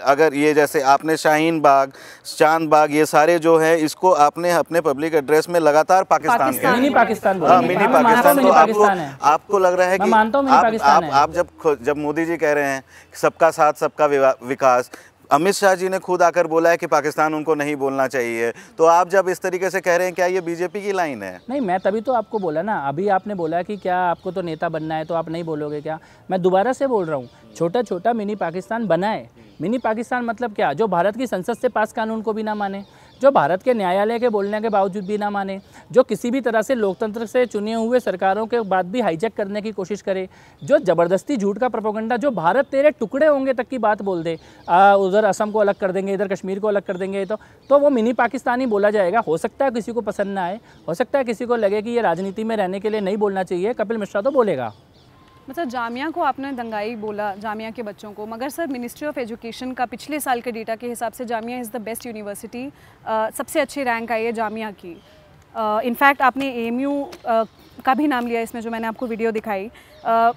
अगर ये जैसे आपने शाहीन बाग चांद बाग ये सारे जो है इसको आपने अपने पब्लिक एड्रेस में लगातार पाकिस्तान के मिनी पाकिस्तान हाँ मिनी पाकिस्तान तो आपको आपको लग रहा है कि आप जब जब मोदी जी कह रहे हैं सबका साथ सबका विकास अमित शाह जी ने खुद आकर बोला है कि पाकिस्तान उनको नहीं बोलना चाहिए तो आप जब इस तरीके से कह रहे हैं क्या ये बीजेपी की लाइन है नहीं मैं तभी तो आपको बोला ना अभी आपने बोला कि क्या आपको तो नेता बनना है तो आप नहीं बोलोगे क्या मैं दोबारा से बोल रहा हूँ छोटा छोटा मिनी पाकिस्तान बनाए मिनी पाकिस्तान मतलब क्या जो भारत की संसद से पास कानून को भी ना माने जो भारत के न्यायालय के बोलने के बावजूद भी ना माने जो किसी भी तरह से लोकतंत्र से चुने हुए सरकारों के बाद भी हाईजेक करने की कोशिश करे जो ज़बरदस्ती झूठ का प्रपोगंडा जो भारत तेरे टुकड़े होंगे तक की बात बोल दे उधर असम को अलग कर देंगे इधर कश्मीर को अलग कर देंगे तो तो वो मिनी पाकिस्तानी बोला जाएगा हो सकता है किसी को पसंद ना आए हो सकता है किसी को लगे कि ये राजनीति में रहने के लिए नहीं बोलना चाहिए कपिल मिश्रा तो बोलेगा मतलब जामिया को आपने दंगाई बोला जामिया के बच्चों को मगर सर मिनिस्ट्री ऑफ एजुकेशन का पिछले साल के डेटा के हिसाब से Jamia is the best university सबसे अच्छी रैंक आई है जामिया की इनफैक्ट uh, आपने एम uh, का भी नाम लिया इसमें जो मैंने आपको वीडियो दिखाई uh,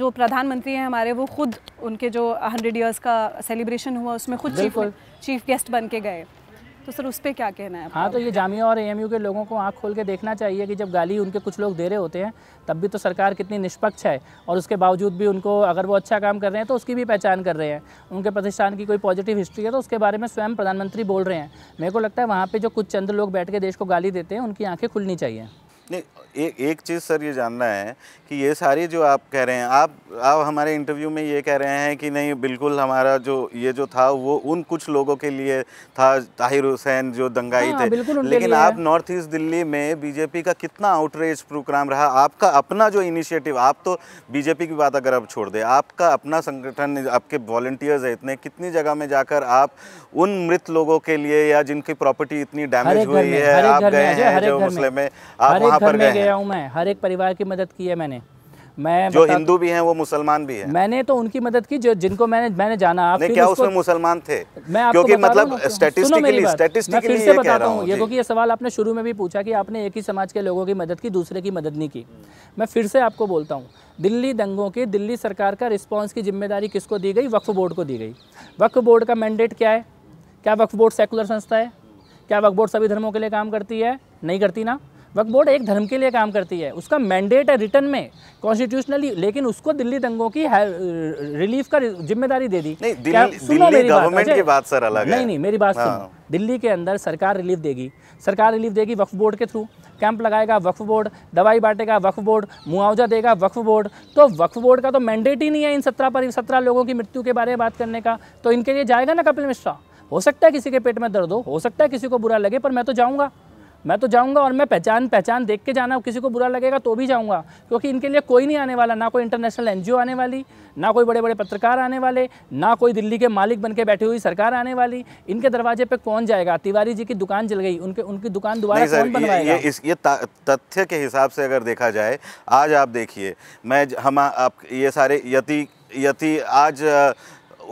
जो प्रधानमंत्री हैं हमारे वो खुद उनके जो हंड्रेड ईयर्स का सेलिब्रेशन हुआ उसमें खुद चीफ चीफ गेस्ट बन के गए तो सर उस पर क्या कहना है हाँ तो ये जामिया और एएमयू के लोगों को आँख खोल के देखना चाहिए कि जब गाली उनके कुछ लोग दे रहे होते हैं तब भी तो सरकार कितनी निष्पक्ष है और उसके बावजूद भी उनको अगर वो अच्छा काम कर रहे हैं तो उसकी भी पहचान कर रहे हैं उनके प्रतिष्ठान की कोई पॉजिटिव हिस्ट्री है तो उसके बारे में स्वयं प्रधानमंत्री बोल रहे हैं मेरे को लगता है वहाँ पर जो कुछ चंद लोग बैठ के देश को गाली देते हैं उनकी आँखें खुलनी चाहिए नहीं ए, एक चीज़ सर ये जानना है कि ये सारी जो आप कह रहे हैं आप आप हमारे इंटरव्यू में ये कह रहे हैं कि नहीं बिल्कुल हमारा जो ये जो था वो उन कुछ लोगों के लिए था ताहिर हुसैन जो दंगाई हाँ, थे लेकिन आप नॉर्थ ईस्ट दिल्ली में बीजेपी का कितना आउटरीच प्रोग्राम रहा आपका अपना जो इनिशिएटिव आप तो बीजेपी की बात अगर आप छोड़ दें आपका अपना संगठन आपके वॉल्टियर्स है इतने कितनी जगह में जाकर आप उन मृत लोगों के लिए या जिनकी प्रॉपर्टी इतनी डैमेज हुई है आप गए हैं जो मुस्लिम में आप वहाँ घर में गया हूँ मैं हर एक परिवार की मदद की है मैंने मैं जो हिंदू भी हैं वो मुसलमान भी हैं मैंने तो उनकी मदद की जो जिनको मैंने मैंने जाना आप क्या उसमें मुसलमान थे मैं आपको क्योंकि मतलब स्टैटिस्टिकली स्टैटिस्टिकली से बताता हूँ ये क्योंकि ये सवाल आपने शुरू में भी पूछा कि आपने एक ही समाज के लोगों की मदद की दूसरे की मदद नहीं की मैं फिर से आपको बोलता हूँ दिल्ली दंगों के दिल्ली सरकार का रिस्पॉन्स की जिम्मेदारी किसको दी गई वक्फ बोर्ड को दी गई वक्फ बोर्ड का मैंडेट क्या है क्या वक्फ बोर्ड सेकुलर संस्था है क्या वक्फ बोर्ड सभी धर्मों के लिए काम करती है नहीं करती ना वक्फ बोर्ड एक धर्म के लिए काम करती है उसका मैंडेट है रिटर्न में कॉन्स्टिट्यूशनली लेकिन उसको दिल्ली दंगों की रिलीफ का जिम्मेदारी दे दी नहीं, सुनो मेरी बात अच्छा की बात सर अलग नहीं नहीं मेरी बात सुनो हाँ। दिल्ली के अंदर सरकार रिलीफ देगी सरकार रिलीफ देगी वक्फ बोर्ड के थ्रू कैंप लगाएगा वक्फ बोर्ड दवाई बांटेगा वक्फ बोर्ड मुआवजा देगा वक्फ बोर्ड तो वक्फ बोर्ड का तो मैंडेट ही नहीं है इन सत्रह पर सत्रह लोगों की मृत्यु के बारे में बात करने का तो इनके लिए जाएगा ना कपिल मिश्रा हो सकता है किसी के पेट में दर्द हो हो सकता है किसी को बुरा लगे पर मैं तो जाऊँगा मैं तो जाऊंगा और मैं पहचान पहचान देख के जाना किसी को बुरा लगेगा तो भी जाऊंगा क्योंकि इनके लिए कोई नहीं आने वाला ना कोई इंटरनेशनल एनजीओ आने वाली ना कोई बड़े बड़े पत्रकार आने वाले ना कोई दिल्ली के मालिक बन के बैठी हुई सरकार आने वाली इनके दरवाजे पे कौन जाएगा तिवारी जी की दुकान जल गई उनके उनकी दुकान दोबारा कौन बनवाएगा ये, ये, तथ्य के हिसाब से अगर देखा जाए आज आप देखिए मैं हम आप ये सारे यति यति आज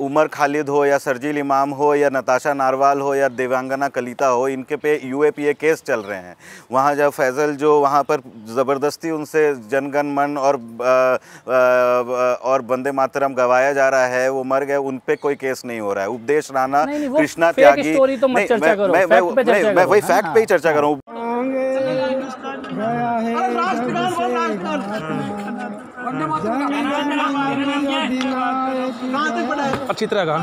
उमर खालिद हो या सरजील इमाम हो या नताशा नारवाल हो या देवांगना कलिता हो इनके पे यू ए केस चल रहे हैं वहाँ जब फैज़ल जो वहाँ पर ज़बरदस्ती उनसे जनगण मन और आ, आ, और बंदे मातरम गवाया जा रहा है वो मर गए उन पर कोई केस नहीं हो रहा है उपदेश राणा कृष्णा त्यागी तो मैं वही फैक्ट पे ही चर्चा हाँ, हाँ। करूँ अच्छी तरह का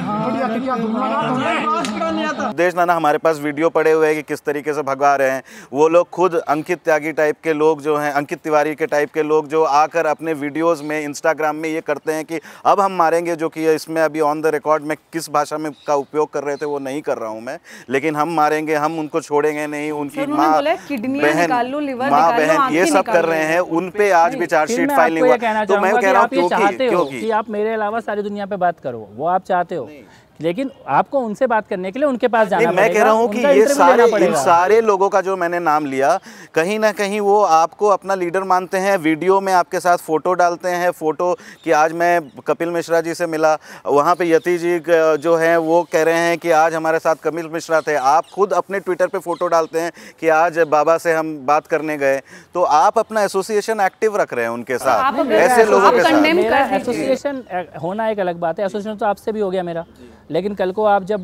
देश नाना हमारे पास वीडियो पड़े हुए हैं कि किस तरीके से भगवा रहे हैं वो लोग खुद अंकित त्यागी टाइप के लोग जो हैं अंकित तिवारी के टाइप के लोग जो आकर अपने वीडियोस में इंस्टाग्राम में ये करते हैं कि अब हम मारेंगे जो कि इसमें अभी ऑन द रिकॉर्ड में किस भाषा में का उपयोग कर रहे थे वो नहीं कर रहा हूँ मैं लेकिन हम मारेंगे हम उनको छोड़ेंगे नहीं उनकी माँ बहन माँ बहन ये सब कर रहे हैं उनपे आज भी चार्जशीट फाइल नहीं हुआ कहना तो चाहूंगा कि आप ये चाहते हो कि आप मेरे अलावा सारी दुनिया पे बात करो वो आप चाहते हो लेकिन आपको उनसे बात करने के लिए उनके पास जाना मैं कह रहा हूँ कि ये सारे इन सारे लोगों का जो मैंने नाम लिया कहीं ना कहीं वो आपको अपना लीडर मानते हैं वीडियो में आपके साथ फ़ोटो डालते हैं फ़ोटो कि आज मैं कपिल मिश्रा जी से मिला वहाँ पे यति जी जो हैं वो कह रहे हैं कि आज हमारे साथ कपिल मिश्रा थे आप खुद अपने ट्विटर पर फ़ोटो डालते हैं कि आज बाबा से हम बात करने गए तो आप अपना एसोसिएशन एक्टिव रख रहे हैं उनके साथ ऐसे लोगों के साथ एसोसिएशन होना एक अलग बात है एसोसिएशन तो आपसे भी हो गया मेरा लेकिन कल को आप जब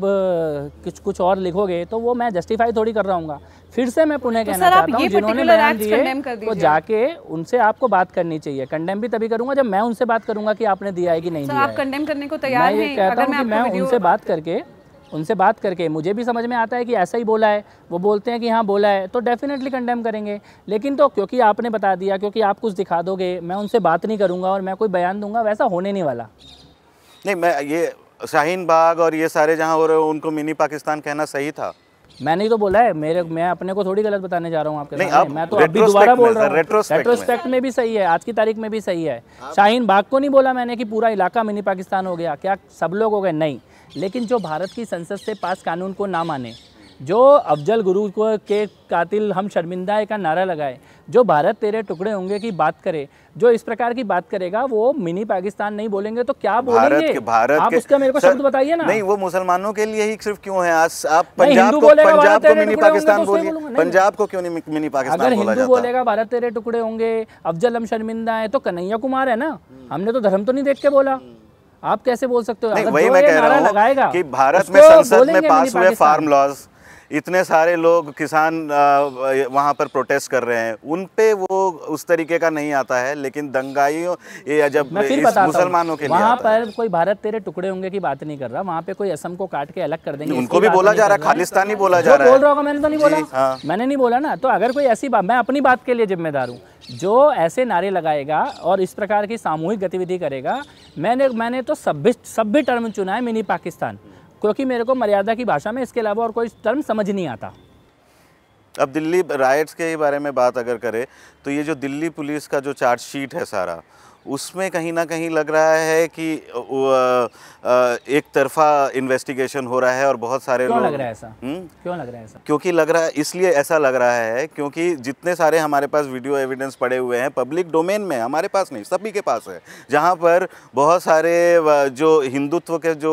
कुछ कुछ और लिखोगे तो वो मैं जस्टिफाई थोड़ी कर रहा हूँ फिर से मैं पुणे तो कहना चाहता हूँ जिन्होंने बयान दिए तो जाके उनसे आपको बात करनी चाहिए कंडेम भी तभी करूंगा जब मैं उनसे बात करूंगा कि आपने दिया है कि नहीं दिया आप कंडेम करने को तैयार मैं कहता हूँ कि मैं उनसे बात करके उनसे बात करके मुझे भी समझ में आता है कि ऐसा ही बोला है वो बोलते हैं कि हाँ बोला है तो डेफिनेटली कंडेम करेंगे लेकिन तो क्योंकि आपने बता दिया क्योंकि आप कुछ दिखा दोगे मैं उनसे बात नहीं करूँगा और मैं कोई बयान दूंगा वैसा होने नहीं वाला नहीं मैं ये शाहीन बाग और ये सारे जहाँ हो रहे हो उनको मिनी पाकिस्तान कहना सही था मैंने ही तो बोला है मेरे मैं अपने को थोड़ी गलत बताने जा रहा हूँ आपके नहीं, आप मैं तो अभी दोबारा बोल रहा हूँ रेट्रोस्पेक्ट में भी सही है आज की तारीख में भी सही है शाहीन बाग को नहीं बोला मैंने कि पूरा इलाका मिनी पाकिस्तान हो गया क्या सब लोग हो गए नहीं लेकिन जो भारत की संसद से पास कानून को ना माने जो अफजल गुरु को के कातिल हम शर्मिंदा है का नारा लगाए जो भारत तेरे टुकड़े होंगे की बात करे जो इस प्रकार की बात करेगा वो मिनी पाकिस्तान नहीं बोलेंगे तो क्या बोलेंगे भारत के, भारत आप के, उसका मेरे को शब्द बताइए ना नहीं वो मुसलमानों के लिए ही सिर्फ क्यों है आज आप पंजाब को पंजाब को मिनी तो पाकिस्तान बोलिए पंजाब को क्यों नहीं मिनी पाकिस्तान अगर हिंदू बोलेगा भारत तेरे टुकड़े होंगे अफजल हम शर्मिंदा है तो कन्हैया कुमार है ना हमने तो धर्म तो नहीं देख के बोला आप कैसे बोल सकते हो नहीं, वही मैं कह रहा हूँ कि भारत में संसद में पास हुए फार्म लॉज इतने सारे लोग किसान वहाँ पर प्रोटेस्ट कर रहे हैं उन पे वो उस तरीके का नहीं आता है लेकिन दंगाइयों ये जब मुसलमानों के वहाँ पर कोई भारत तेरे टुकड़े होंगे की बात नहीं कर रहा वहाँ पे कोई असम को काट के अलग कर देंगे उनको भी बोला जा रहा है खालिस्तानी बोला जा रहा है बोल रहा होगा मैंने तो नहीं बोला हाँ। मैंने नहीं बोला ना तो अगर कोई ऐसी बात मैं अपनी बात के लिए जिम्मेदार हूँ जो ऐसे नारे लगाएगा और इस प्रकार की सामूहिक गतिविधि करेगा मैंने मैंने तो सब भी सब भी टर्म चुना है मिनी पाकिस्तान क्योंकि मेरे को मर्यादा की भाषा में इसके अलावा और कोई टर्म समझ नहीं आता अब दिल्ली राइट्स के बारे में बात अगर करें तो ये जो दिल्ली पुलिस का जो चार्जशीट है सारा उसमें कहीं ना कहीं लग रहा है कि एक तरफा इन्वेस्टिगेशन हो रहा है और बहुत सारे क्यों लोग लग रहा है ऐसा हुँ? हम्म? क्यों लग रहा है ऐसा क्योंकि लग रहा है इसलिए ऐसा लग रहा है क्योंकि जितने सारे हमारे पास वीडियो एविडेंस पड़े हुए हैं पब्लिक डोमेन में हमारे पास नहीं सभी के पास है जहाँ पर बहुत सारे जो हिंदुत्व के जो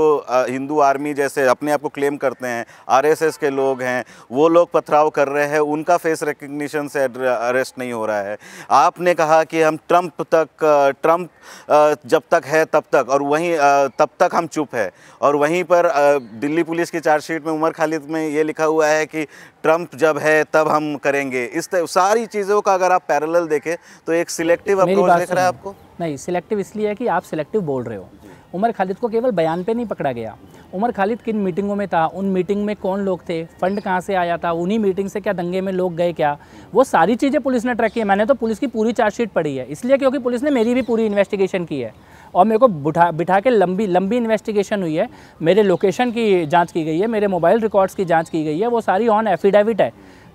हिंदू आर्मी जैसे अपने आप को क्लेम करते हैं आर के लोग हैं वो लोग पथराव कर रहे हैं उनका फेस रिकग्निशन से अरेस्ट नहीं हो रहा है आपने कहा कि हम ट्रंप तक ट्रंप जब तक है तब तक और वहीं तब तक हम चुप है और वहीं पर दिल्ली पुलिस की चार्जशीट में उमर खालिद में ये लिखा हुआ है कि ट्रंप जब है तब हम करेंगे इस सारी चीज़ों का अगर आप पैरेलल देखें तो एक सिलेक्टिव अप्रोच देख रहा है आपको नहीं सिलेक्टिव इसलिए है कि आप सिलेक्टिव बोल रहे हो उमर खालिद को केवल बयान पे नहीं पकड़ा गया उमर खालिद किन मीटिंगों में था उन मीटिंग में कौन लोग थे फंड कहाँ से आया था उन्हीं मीटिंग से क्या दंगे में लोग गए क्या वो सारी चीज़ें पुलिस ने ट्रैक की है मैंने तो पुलिस की पूरी चार्जशीट पढ़ी है इसलिए क्योंकि पुलिस ने मेरी भी पूरी इन्वेस्टिगेशन की है और मेरे को बुठा बिठा के लंबी लंबी इन्वेस्टिगेशन हुई है मेरे लोकेशन की जांच की गई है मेरे मोबाइल रिकॉर्ड्स की जांच की गई है वो सारी ऑन एफिडेविट है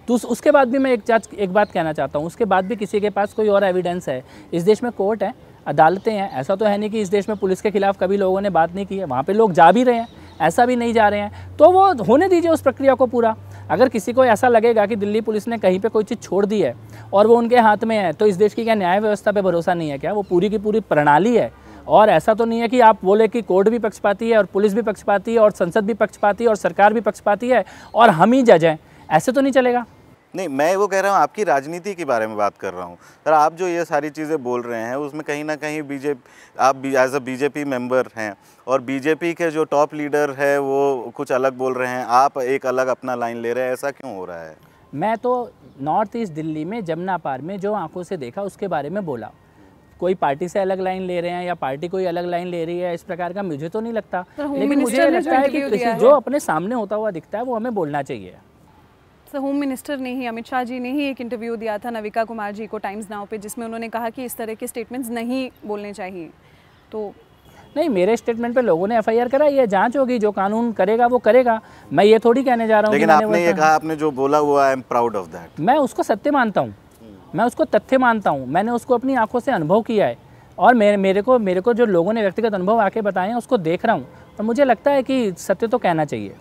तो उस, उसके बाद भी मैं एक जांच एक बात कहना चाहता हूँ उसके बाद भी किसी के पास कोई और एविडेंस है इस देश में कोर्ट है अदालतें हैं ऐसा तो है नहीं कि इस देश में पुलिस के खिलाफ कभी लोगों ने बात नहीं की है वहाँ पर लोग जा भी रहे हैं ऐसा भी नहीं जा रहे हैं तो वो होने दीजिए उस प्रक्रिया को पूरा अगर किसी को ऐसा लगेगा कि दिल्ली पुलिस ने कहीं पे कोई चीज़ छोड़ दी है और वो उनके हाथ में है तो इस देश की क्या न्याय व्यवस्था पे भरोसा नहीं है क्या वो पूरी की पूरी प्रणाली है और ऐसा तो नहीं है कि आप बोले कि कोर्ट भी पक्षपाती है और पुलिस भी पक्षपाती है और संसद भी पक्षपाती है और सरकार भी पक्षपाती है और हम ही जज हैं ऐसे तो नहीं चलेगा नहीं मैं वो कह रहा हूँ आपकी राजनीति के बारे में बात कर रहा हूँ सर आप जो ये सारी चीज़ें बोल रहे हैं उसमें कहीं ना कहीं बीजेपी आप एज अ बीजेपी मेंबर हैं और बीजेपी के जो टॉप लीडर है वो कुछ अलग बोल रहे हैं आप एक अलग अपना लाइन ले रहे हैं ऐसा क्यों हो रहा है मैं तो नॉर्थ ईस्ट दिल्ली में जमुना पार में जो आंखों से देखा उसके बारे में बोला कोई पार्टी से अलग लाइन ले रहे हैं या पार्टी कोई अलग लाइन ले रही है इस प्रकार का मुझे तो नहीं लगता लेकिन मुझे लगता है कि जो अपने सामने होता हुआ दिखता है वो हमें बोलना चाहिए होम मिनिस्टर ने ही अमित शाह जी ने ही एक इंटरव्यू दिया था नविका कुमार जी को टाइम्स नाव पे जिसमें उन्होंने कहा कि इस तरह के स्टेटमेंट्स नहीं बोलने चाहिए तो नहीं मेरे स्टेटमेंट पे लोगों ने एफआईआर करा ये जांच होगी जो कानून करेगा वो करेगा मैं ये थोड़ी कहने जा रहा हूँ लेकिन आपने ये तो- कहा आपने जो बोला वो I am proud of that मैं उसको सत्य मानता हूँ मैं उसको तथ्य मानता हूँ मैंने उसको अपनी आंखों से अनुभव किया है और मेरे मेरे को मेरे को जो लोगों ने व्यक्तिगत अनुभव आके बताए हैं उसको देख रहा हूँ और मुझे लगता है कि सत्य तो कहना चाहिए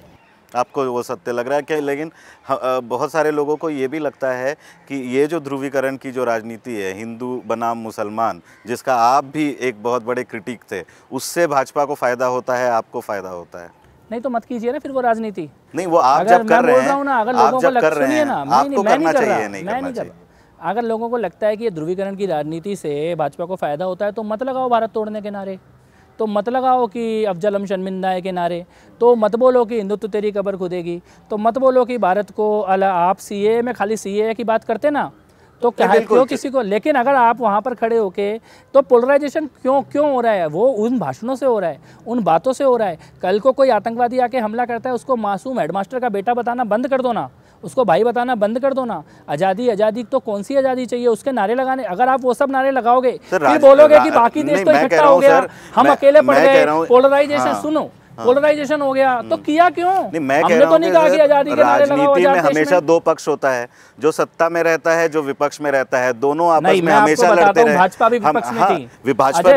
आपको वो सत्य लग रहा है कि लेकिन बहुत सारे लोगों को ये भी लगता है कि ये जो ध्रुवीकरण की जो राजनीति है हिंदू बनाम मुसलमान जिसका आप भी एक बहुत बड़े क्रिटिक थे उससे भाजपा को फ़ायदा होता है आपको फ़ायदा होता है नहीं तो मत कीजिए ना फिर वो राजनीति नहीं वो आप जब कर रहे हैं ना अगर लोगों को कर रहे ना आपको करना चाहिए नहीं करना चाहिए अगर लोगों को लगता है कि ये ध्रुवीकरण की राजनीति से भाजपा को फायदा होता है तो मत लगाओ भारत तोड़ने के नारे तो मत लगाओ कि अफजल हम शर्मिंदा है के नारे तो मत बोलो कि हिंदुत्व तेरी कबर खुदेगी तो मत बोलो कि भारत को अला आप ए में खाली ए की बात करते ना तो कहा क्यों किसी को लेकिन अगर आप वहाँ पर खड़े होके तो पोलराइजेशन क्यों क्यों हो रहा है वो उन भाषणों से हो रहा है उन बातों से हो रहा है कल को कोई आतंकवादी आके हमला करता है उसको मासूम हेडमास्टर का बेटा बताना बंद कर दो ना उसको भाई बताना बंद कर दो ना आज़ादी आज़ादी तो कौन सी आज़ादी चाहिए उसके नारे लगाने अगर आप वो सब नारे लगाओगे फिर बोलोगे कि बाकी देश तो इकट्ठा हो गया हम अकेले पड़ गए पोलराइजेशन हाँ, सुनो पोलराइजेशन हाँ। हो गया तो हम्म। किया क्यों नहीं मैं हमने तो नहीं कहा कि आजादी के नारे लगाओ में हमेशा में। दो पक्ष होता है जो सत्ता में रहता है जो विपक्ष में रहता है दोनों आपस में हमेशा लड़ते रहे हाँ, भाजपा भी विपक्ष में थी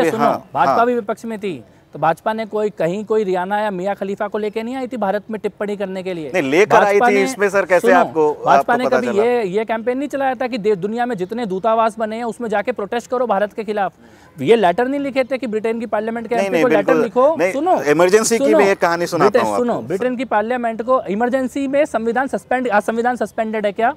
भाजपा भी विपक्ष में थी तो भाजपा ने कोई कहीं कोई रियाना या मियाँ खलीफा को लेके नहीं आई थी भारत में टिप्पणी करने के लिए लेकर आई थी इसमें सर कैसे आपको भाजपा आपको ने कभी ये ये कैंपेन नहीं चलाया था कि दुनिया में जितने दूतावास बने हैं उसमें जाके प्रोटेस्ट करो भारत के खिलाफ ये लेटर नहीं लिखे थे कि ब्रिटेन की पार्लियामेंट के लेटर लिखो सुनो इमरजेंसी की भी एक कहानी हूं सुनो ब्रिटेन की पार्लियामेंट को इमरजेंसी में संविधान सस्पेंड संविधान सस्पेंडेड है क्या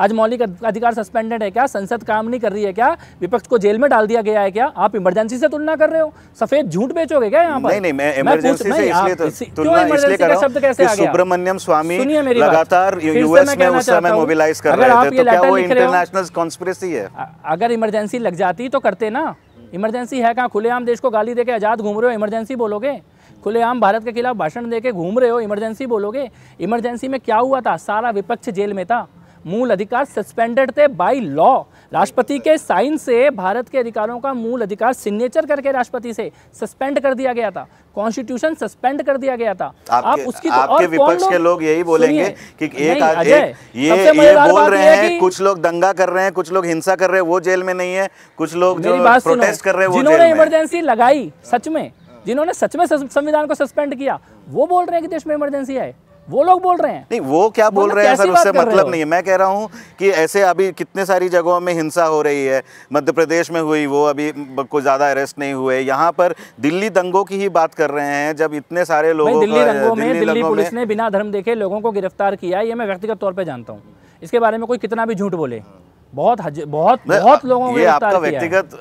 आज मौलिक अधिकार सस्पेंडेड है क्या संसद काम नहीं कर रही है क्या विपक्ष को जेल में डाल दिया गया है क्या आप इमरजेंसी से तुलना कर रहे हो सफेद झूठ बेचोगे क्या यहाँ पर नहीं नहीं मैं इमरजेंसी से इसलिए तो इसलिए कर सुब्रमण्यम स्वामी लगातार यूएस में उस समय कर रहे थे तो क्या वो इंटरनेशनल है अगर इमरजेंसी लग जाती तो करते ना इमरजेंसी है कहाँ खुलेआम देश को गाली देके आज़ाद घूम रहे हो इमरजेंसी बोलोगे खुलेआम भारत के खिलाफ भाषण देके घूम रहे हो इमरजेंसी बोलोगे इमरजेंसी में क्या हुआ था सारा विपक्ष जेल में था मूल अधिकार सस्पेंडेड थे बाई लॉ राष्ट्रपति के साइन से भारत के अधिकारों का मूल अधिकार सिग्नेचर करके राष्ट्रपति से सस्पेंड कर दिया गया था कॉन्स्टिट्यूशन सस्पेंड कर दिया गया था आपके, आप उसकी तो आपके और विपक्ष लो? के लोग यही बोलेंगे कि एक आज ये ये बोल रहे हैं कुछ लोग दंगा कर रहे हैं कुछ लोग हिंसा कर रहे हैं वो जेल में नहीं है कुछ लोग जो प्रोटेस्ट कर रहे हैं जिन्होंने इमरजेंसी लगाई सच में जिन्होंने सच में संविधान को सस्पेंड किया वो बोल रहे हैं कि देश में इमरजेंसी है वो लोग बोल रहे हैं नहीं वो क्या बोल मतलब रहे हैं सर उससे मतलब नहीं है मैं कह रहा हूँ कि ऐसे अभी कितने सारी जगहों में हिंसा हो रही है मध्य प्रदेश में हुई वो अभी कोई ज़्यादा अरेस्ट नहीं हुए यहाँ पर दिल्ली दंगों की ही बात कर रहे हैं जब इतने सारे लोग दिल्ली दंगों में दिल्ली पुलिस ने बिना धर्म देखे लोगों को गिरफ्तार किया ये मैं व्यक्तिगत तौर पर जानता हूँ इसके बारे में कोई कितना भी झूठ बोले बहुत बहुत बहुत लोगों ये आपका व्यक्तिगत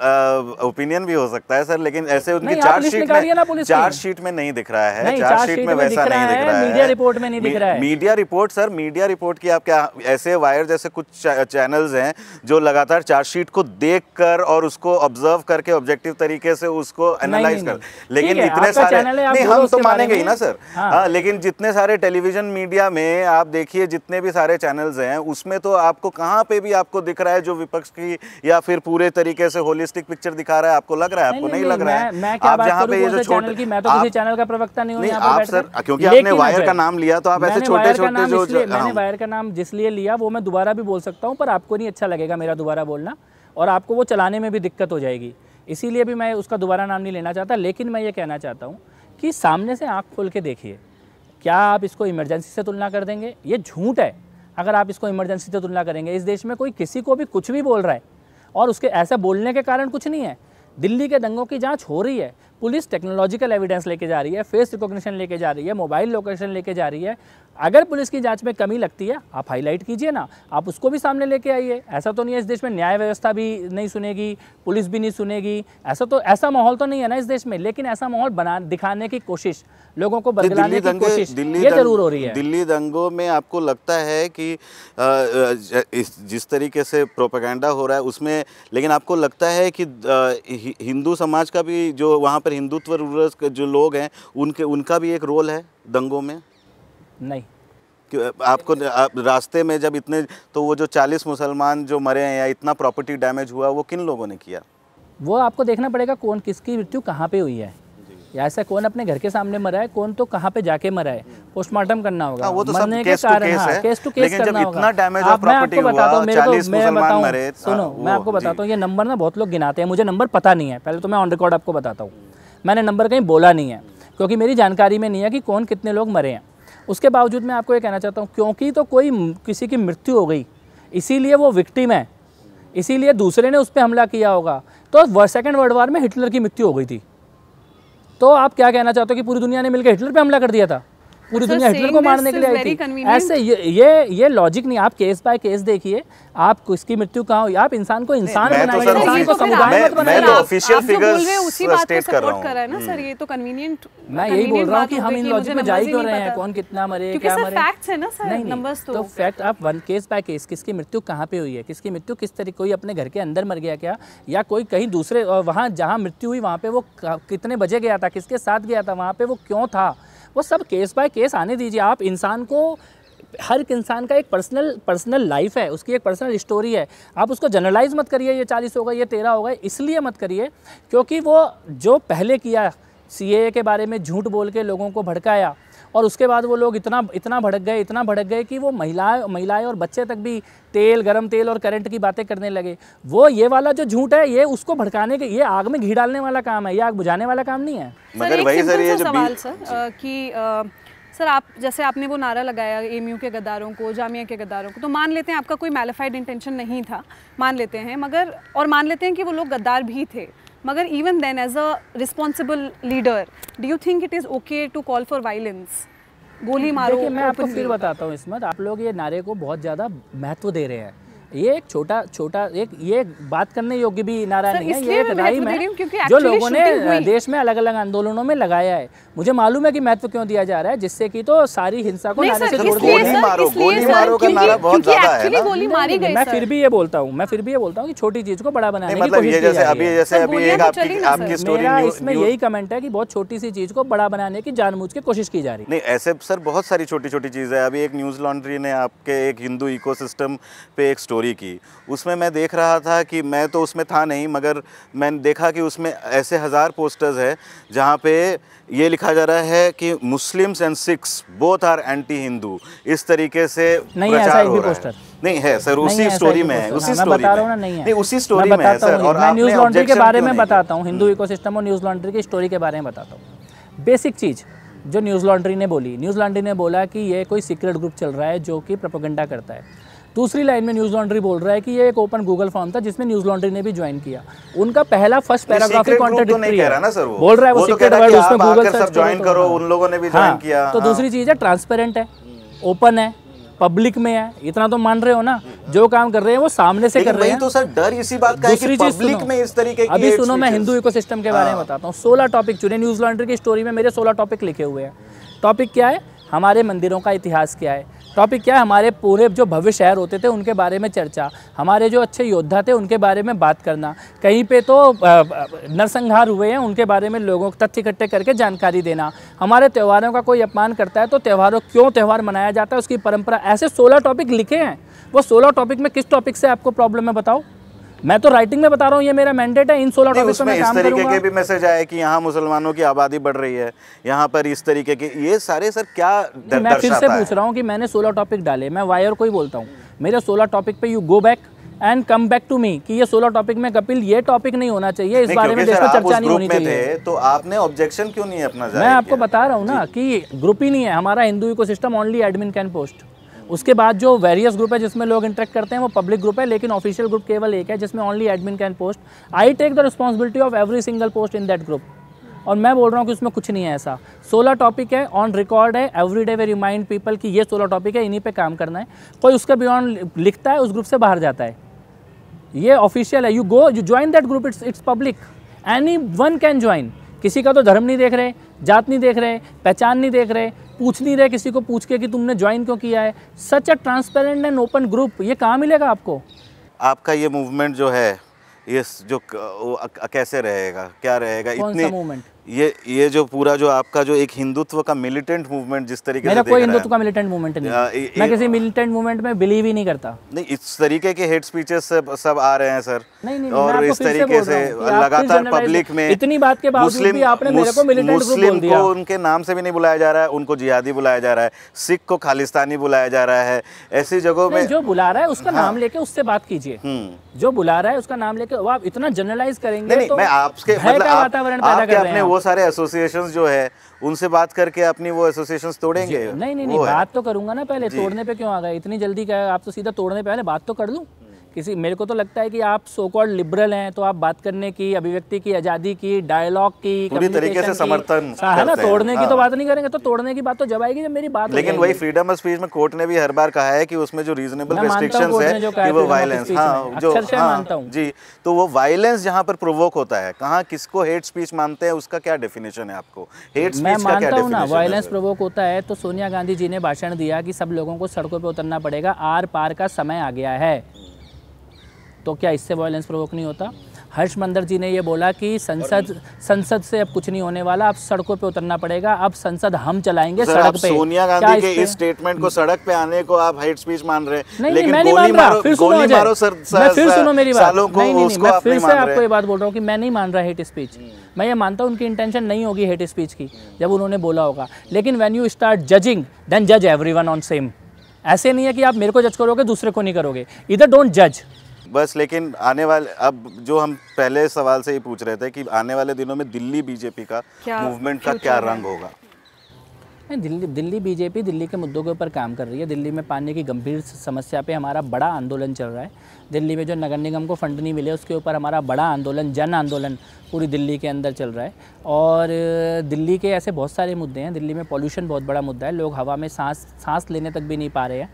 ओपिनियन भी हो सकता है सर लेकिन ऐसे उनकी चार्जशीट में चार्जशीट में नहीं दिख रहा है चार्जशीट में वैसा नहीं दिख रहा है मीडिया रिपोर्ट में नहीं दिख रहा है media report sir media report की आप क्या ऐसे वायर जैसे कुछ चैनल्स हैं जो लगातार चार्जशीट को देख कर और उसको ऑब्जर्व करके ऑब्जेक्टिव तरीके से उसको एनालाइज कर लेकिन इतने सारे नहीं हम तो मानेंगे ही ना सर हाँ। हाँ, लेकिन जितने सारे टेलीविजन मीडिया में आप देखिए जितने भी सारे चैनल्स हैं उसमें तो आपको कहाँ पे भी आपको दिख रहा है जो विपक्ष की या फिर पूरे तरीके से होलिस्टिक पिक्चर दिखा रहा है आपको लग रहा है आपको नहीं लग रहा है आप जहाँ पे ये जो मैं तो किसी चैनल का प्रवक्ता नहीं हूँ आप सर क्योंकि आपने वायर का अच्छा, नाम लिया तो आप ऐसे छोटे छोटे जो मैंने वायर हाँ। का नाम जिसलिए लिया वो मैं दोबारा भी बोल सकता हूँ पर आपको नहीं अच्छा लगेगा मेरा दोबारा बोलना और आपको वो चलाने में भी दिक्कत हो जाएगी इसीलिए भी मैं उसका दोबारा नाम नहीं लेना चाहता लेकिन मैं ये कहना चाहता हूँ कि सामने से आँख खोल के देखिए क्या आप इसको इमरजेंसी से तुलना कर देंगे ये झूठ है अगर आप इसको इमरजेंसी से तुलना करेंगे इस देश में कोई किसी को भी कुछ भी बोल रहा है और उसके ऐसा बोलने के कारण कुछ नहीं है दिल्ली के दंगों की जांच हो रही है पुलिस टेक्नोलॉजिकल एविडेंस लेके जा रही है फेस रिकॉग्निशन लेके जा रही है मोबाइल लोकेशन लेके जा रही है अगर पुलिस की जांच में कमी लगती है आप हाईलाइट कीजिए ना आप उसको भी सामने लेके आइए ऐसा तो नहीं है इस देश में न्याय व्यवस्था भी नहीं सुनेगी पुलिस भी नहीं सुनेगी ऐसा तो ऐसा माहौल तो नहीं है ना इस देश में लेकिन ऐसा माहौल बना दिखाने की कोशिश लोगों को बदलाने की कोशिश दिल्ली ये जरूर हो रही है दिल्ली दंगों में आपको लगता है कि जिस तरीके से प्रोपागेंडा हो रहा है उसमें लेकिन आपको लगता है कि हिंदू समाज का भी जो वहाँ पर हिंदुत्व रूलर्स जो लोग हैं उनके उनका भी एक रोल है दंगों में नहीं आपको आप रास्ते में जब इतने तो वो जो चालीस मुसलमान जो मरे हैं या इतना प्रॉपर्टी डैमेज हुआ वो किन लोगों ने किया वो आपको देखना पड़ेगा कौन किसकी मृत्यु कहाँ पे हुई है या ऐसा कौन अपने घर के सामने मरा है कौन तो कहाँ पे जाके मरा है पोस्टमार्टम हम्म। करना होगा हाँ, वो तो मरने के कारण हाँ, केस टू केस करना होगा आप मैं आपको बताता हूँ मेरे को मैं बताऊँ हाँ, सुनो मैं आपको बताता हूँ ये नंबर ना बहुत लोग गिनाते हैं मुझे नंबर पता नहीं है पहले तो मैं ऑन रिकॉर्ड आपको बताता हूँ मैंने नंबर कहीं बोला नहीं है क्योंकि मेरी जानकारी में नहीं है कि कौन कितने लोग मरे हैं उसके बावजूद मैं आपको ये कहना चाहता हूँ क्योंकि तो कोई किसी की मृत्यु हो गई इसीलिए वो विक्टिम है इसीलिए दूसरे ने उस पर हमला किया होगा तो सेकेंड वर्ल्ड वार में हिटलर की मृत्यु हो गई थी तो आप क्या कहना चाहते हो कि पूरी दुनिया ने मिलकर हिटलर पे हमला कर दिया था पूरी दुनिया हिटलर को मारने के लिए आई थी ऐसे ये ये, ये लॉजिक नहीं आप केस बाय केस देखिए आप किसकी मृत्यु कहाँ हुई आप इंसान को इंसान तो बनाइए तो तो मैं यही बोल रहा हूँ कि हम इन लॉजिक में जा क्यों रहे हैं कौन कितना मरे क्या मरे तो फैक्ट आप वन केस बाय केस किसकी मृत्यु कहाँ पे हुई है किसकी मृत्यु किस तरीके कोई अपने घर के अंदर मर गया क्या या कोई कहीं दूसरे वहाँ जहाँ मृत्यु हुई वहाँ पे वो कितने बजे गया था किसके साथ गया था वहाँ पे वो क्यों था वो सब केस बाय केस आने दीजिए आप इंसान को हर एक इंसान का एक पर्सनल पर्सनल लाइफ है उसकी एक पर्सनल स्टोरी है आप उसको जनरलाइज मत करिए ये चालीस होगा ये तेरह होगा इसलिए मत करिए क्योंकि वो जो पहले किया सी के बारे में झूठ बोल के लोगों को भड़काया और उसके बाद वो लोग इतना इतना भड़क गए इतना भड़क गए कि वो महिलाएं महिलाएं और बच्चे तक भी तेल गरम तेल और करंट की बातें करने लगे वो ये वाला जो झूठ है ये उसको भड़काने के ये आग में घी डालने वाला काम है ये आग बुझाने वाला काम नहीं है मगर वही सर ये सवाल सर कि सर आप जैसे आपने वो नारा लगाया एमयू के गद्दारों को जामिया के गद्दारों को तो मान लेते हैं आपका कोई मेलिफाइड इंटेंशन नहीं था मान लेते हैं मगर और मान लेते हैं कि वो लोग गद्दार भी थे मगर even then as a responsible leader do you think it is okay to call for violence गोली मारो मैं आपको फिर बताता हूँ इसमें आप लोग ये नारे को बहुत ज़्यादा महत्व दे रहे हैं ये एक छोटा छोटा एक ये बात करने योग्य भी नारा नहीं है ये एक राइम है जो लोगों ने देश में अलग अलग आंदोलनों में लगाया है मुझे मालूम है कि महत्व क्यों दिया जा रहा है जिससे कि तो सारी हिंसा को नारे से जोड़ दिया मैं फिर भी ये बोलता हूँ मैं फिर भी ये बोलता हूँ की छोटी चीज को बड़ा बनाने की मतलब तो इसमें यही कमेंट है की बहुत छोटी सी चीज को बड़ा बनाने की जानबूझ के कोशिश की जा रही है ऐसे सर बहुत सारी छोटी छोटी चीज है अभी एक न्यूज लॉन्ड्री ने आपके एक हिंदू इको पे एक स्टोरी चोरी की उसमें मैं देख रहा था कि मैं तो उसमें था नहीं मगर मैंने देखा कि उसमें ऐसे हज़ार पोस्टर्स है जहाँ पे ये लिखा जा रहा है कि Muslims and Sikhs both are anti Hindu इस तरीके से नहीं प्रचार ऐसा हो रहा है नहीं है सर उसी स्टोरी हाँ, में है उसी स्टोरी में नहीं है उसी स्टोरी में है सर और न्यूज़ लॉन्ड्री के बारे में बताता हूँ हिंदू इकोसिस्टम और न्यूज़ लॉन्ड्री की स्टोरी के बारे में बताता हूँ बेसिक चीज़ जो न्यूज़ लॉन्ड्री ने बोली न्यूज़ लॉन्ड्री ने बोला कि ये कोई सीक्रेट ग्रुप चल रहा है जो कि प्रपोगेंडा करता है दूसरी लाइन में न्यूज़ लॉन्ड्री बोल रहा है कि ये एक ओपन गूगल फॉर्म था जिसमें न्यूज़ लॉन्ड्री ने भी ज्वाइन किया उनका पहला फर्स्ट पैराग्राफ ही तो कॉन्ट्रडिक्टरी है ना सर वो बोल रहा है वो सीक्रेट तो वर्ड उसमें गूगल सर्च ज्वाइन करो उन लोगों ने भी ज्वाइन हाँ, किया तो दूसरी हाँ। चीज़ है ट्रांसपेरेंट है ओपन है पब्लिक में है इतना तो मान रहे हो ना जो काम कर रहे हैं वो सामने से कर रहे हैं तो सर डर इसी बात का है कि पब्लिक में इस तरीके की अभी सुनो मैं हिंदू इकोसिस्टम के बारे में बताता हूँ सोलह टॉपिक चुने न्यूज लॉन्ड्री की स्टोरी में मेरे सोलह टॉपिक लिखे हुए हैं टॉपिक क्या है हमारे मंदिरों का इतिहास क्या है टॉपिक क्या है हमारे पूरे जो भव्य शहर होते थे उनके बारे में चर्चा हमारे जो अच्छे योद्धा थे उनके बारे में बात करना कहीं पे तो नरसंहार हुए हैं उनके बारे में लोगों को तथ्य इकट्ठे करके जानकारी देना हमारे त्यौहारों का कोई अपमान करता है तो त्यौहारों क्यों त्यौहार मनाया जाता है उसकी परंपरा ऐसे सोलह टॉपिक लिखे हैं वो सोलह टॉपिक में किस टॉपिक से आपको प्रॉब्लम है बताओ मैं तो राइटिंग में बता रहा हूँ ये मेरा मैंडेट है इन सोलह ऑफिसों में इस तरीके के भी मैसेज आए कि यहाँ मुसलमानों की आबादी बढ़ रही है यहाँ पर इस तरीके के ये सारे सर क्या मैं फिर से पूछ रहा हूँ कि मैंने सोलह टॉपिक डाले मैं वायर को ही बोलता हूँ मेरे सोलह टॉपिक पे you go back and come back to me कि ये सोलह टॉपिक में कपिल ये टॉपिक नहीं होना चाहिए इस बारे में चर्चा नहीं नहीं होनी चाहिए तो आपने ऑब्जेक्शन क्यों नहीं अपना मैं आपको बता रहा हूँ ना कि ग्रुप ही नहीं है हमारा Hindu ecosystem only admin can post उसके बाद जो वेरियस ग्रुप है जिसमें लोग इंटरेक्ट करते हैं वो पब्लिक ग्रुप है लेकिन ऑफिशियल ग्रुप केवल एक है जिसमें only admin can post I take the responsibility of every single post in that group और मैं बोल रहा हूँ कि उसमें कुछ नहीं है ऐसा सोलह टॉपिक है ऑन रिकॉर्ड है every day we remind people कि ये सोलह टॉपिक है इन्हीं पर काम करना है कोई उसके बियॉन्ड लिखता है उस ग्रुप से बाहर जाता है ये ऑफिशियल है you go you join that group it's it's public anyone can join किसी का तो धर्म नहीं देख रहे जात नहीं देख रहे पहचान नहीं देख रहे पूछ नहीं रहे किसी को पूछ के कि तुमने ज्वाइन क्यों किया है such a transparent and open group ये कहाँ मिलेगा आपको आपका ये मूवमेंट जो है ये जो कैसे रहेगा क्या रहेगा इतनी मूवमेंट ये ये जो पूरा जो आपका जो एक हिंदुत्व का मिलिटेंट मूवमेंट जिस तरीके मेरा से कोई हिंदुत्व का मिलिटेंट मूवमेंट नहीं आ, ए, मैं किसी मिलिटेंट मूवमेंट में बिलीव ही नहीं करता नहीं इस तरीके के हेट स्पीचेस सब आ रहे हैं सर नहीं नहीं और इस तरीके से लगातार पब्लिक में इतनी बात के बावजूद भी आपने मेरे को मिलिटेंट मुस्लिम को उनके नाम से भी नहीं बुलाया जा रहा है उनको जिहादी बुलाया जा रहा है सिख को खालिस्तानी बुलाया जा रहा है ऐसी जगहों में हाँ। हम्म। जो बुला रहा है उसका नाम लेके उससे बात कीजिए जो बुला रहा है उसका नाम लेके आप इतना जनरलाइज करेंगे तो मैं आपके मतलब वातावरण पैदा कर रहे हैं वो सारे एसोसिएशन जो है उनसे बात करके अपनी वो एसोसिएशन तोड़ेंगे नहीं नहीं नहीं बात तो करूंगा ना पहले तोड़ने पे क्यों आ गए इतनी जल्दी क्या आप तो सीधा तोड़ने पहले बात तो कर लूँ किसी मेरे को तो लगता है कि आप सो कॉल्ड लिबरल हैं तो आप बात करने की अभिव्यक्ति की आज़ादी की डायलॉग की पूरी तरीके से समर्थन हाँ, है ना तोड़ने हाँ। की तो हाँ। बात नहीं करेंगे तो तोड़ने की बात तो जब आएगी जब मेरी बात लेकिन वही फ्रीडम ऑफ स्पीच में कोर्ट ने भी हर बार कहा है कि उसमें जो रीजनेबल रेस्ट्रिक्शन है कि वो वायलेंस हाँ जो हाँ, मानता हूँ जी तो वो वायलेंस जहाँ पर प्रोवोक होता है कहाँ किसको हेट स्पीच मानते हैं उसका क्या डेफिनेशन है आपको हेट मैं मानता हूँ ना वायलेंस प्रोवोक होता है तो सोनिया गांधी जी ने भाषण दिया कि सब लोगों को सड़कों पर उतरना पड़ेगा आर पार का समय आ गया है तो क्या इससे वायलेंस प्रवोक नहीं होता हर्ष मंदर जी ने ये बोला कि संसद संसद से अब कुछ नहीं होने वाला अब सड़कों पे उतरना पड़ेगा अब संसद हम चलाएंगे तो सड़क पे सोनिया गांधी के इस स्टेटमेंट को सड़क पे आने को आप हाइट स्पीच मान रहे हैं नहीं, लेकिन नहीं, मैं नहीं मान रहा फिर सुनो मारो सर, मैं फिर सुनो मेरी बात नहीं नहीं मैं फिर से आपको ये बात बोल रहा हूँ कि मैं नहीं मान रहा हेट स्पीच मैं ये मानता हूँ उनकी इंटेंशन नहीं होगी हेट स्पीच की जब उन्होंने बोला होगा लेकिन when you start judging then जज एवरी ऑन सेम ऐसे नहीं है कि आप मेरे को जज करोगे दूसरे को नहीं करोगे इधर डोंट जज बस लेकिन आने वाले अब जो हम पहले सवाल से ही पूछ रहे थे कि आने वाले दिनों में दिल्ली बीजेपी का मूवमेंट का क्या रंग होगा नहीं दिल्ली दिल्ली बीजेपी दिल्ली के मुद्दों के ऊपर काम कर रही है दिल्ली में पानी की गंभीर समस्या पे हमारा बड़ा आंदोलन चल रहा है दिल्ली में जो नगर निगम को फंड नहीं मिले उसके ऊपर हमारा बड़ा आंदोलन जन आंदोलन पूरी दिल्ली के अंदर चल रहा है और दिल्ली के ऐसे बहुत सारे मुद्दे हैं दिल्ली में पॉल्यूशन बहुत बड़ा मुद्दा है लोग हवा में सांस सांस लेने तक भी नहीं पा रहे हैं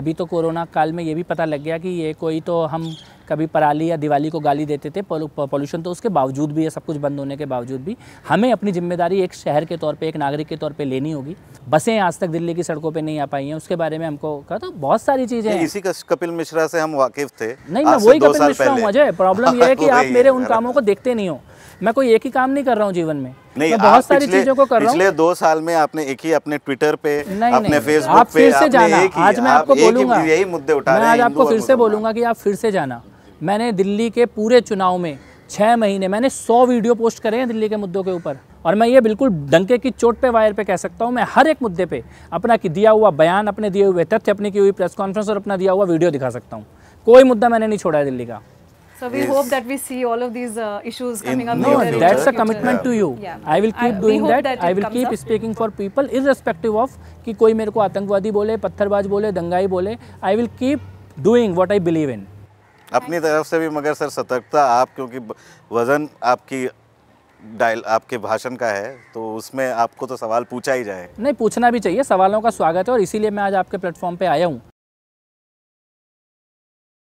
अभी तो कोरोना काल में ये भी पता लग गया कि ये कोई तो हम कभी पराली या दिवाली को गाली देते थे पॉल्यूशन तो उसके बावजूद भी है सब कुछ बंद होने के बावजूद भी हमें अपनी जिम्मेदारी एक शहर के तौर पे एक नागरिक के तौर पे लेनी होगी बसें आज तक दिल्ली की सड़कों पे नहीं आ पाई हैं उसके बारे में हमको कहा तो बहुत सारी चीज़ें इसी कपिल मिश्रा से हम वाकिफ थे नहीं मैं वही कपिल मिश्रा हूँ अजय प्रॉब्लम यह है कि [laughs] आप मेरे उन कामों को देखते नहीं हो मैं कोई एक ही काम नहीं कर रहा हूँ जीवन में नहीं मैं बहुत सारी चीजों को कर रहा हूँ पिछले दो साल में आपने एक ही अपने ट्विटर पे नहीं, अपने फेसबुक आप पे फिर से जाना आज मैं आपको बोलूंगा यही मुद्दे उठा मैं आज आपको फिर से बोलूंगा कि आप फिर से जाना मैंने दिल्ली के पूरे चुनाव में छह महीने मैंने सौ वीडियो पोस्ट करे हैं दिल्ली के मुद्दों के ऊपर और मैं ये बिल्कुल डंके की चोट पे वायर पे कह सकता हूँ मैं हर एक मुद्दे पे अपना कि दिया हुआ बयान अपने दिए हुए तथ्य अपनी की हुई प्रेस कॉन्फ्रेंस और अपना दिया हुआ वीडियो दिखा सकता हूँ कोई मुद्दा मैंने नहीं छोड़ा है दिल्ली का So we hope that we see all of these uh, issues coming up. No, later that's later. a commitment yeah. to you. Yeah. I will keep I, doing that. that I will keep up. speaking for people irrespective of कि कोई मेरे को आतंकवादी बोले पत्थरबाज बोले दंगाई बोले I will keep doing what I believe in. अपनी तरफ से भी मगर सर सतर्कता आप क्योंकि वज़न आपकी डायल आपके भाषण का है तो उसमें आपको तो सवाल पूछा ही जाए नहीं पूछना भी चाहिए सवालों का स्वागत है और इसीलिए मैं आज आपके प्लेटफॉर्म पे आया हूँ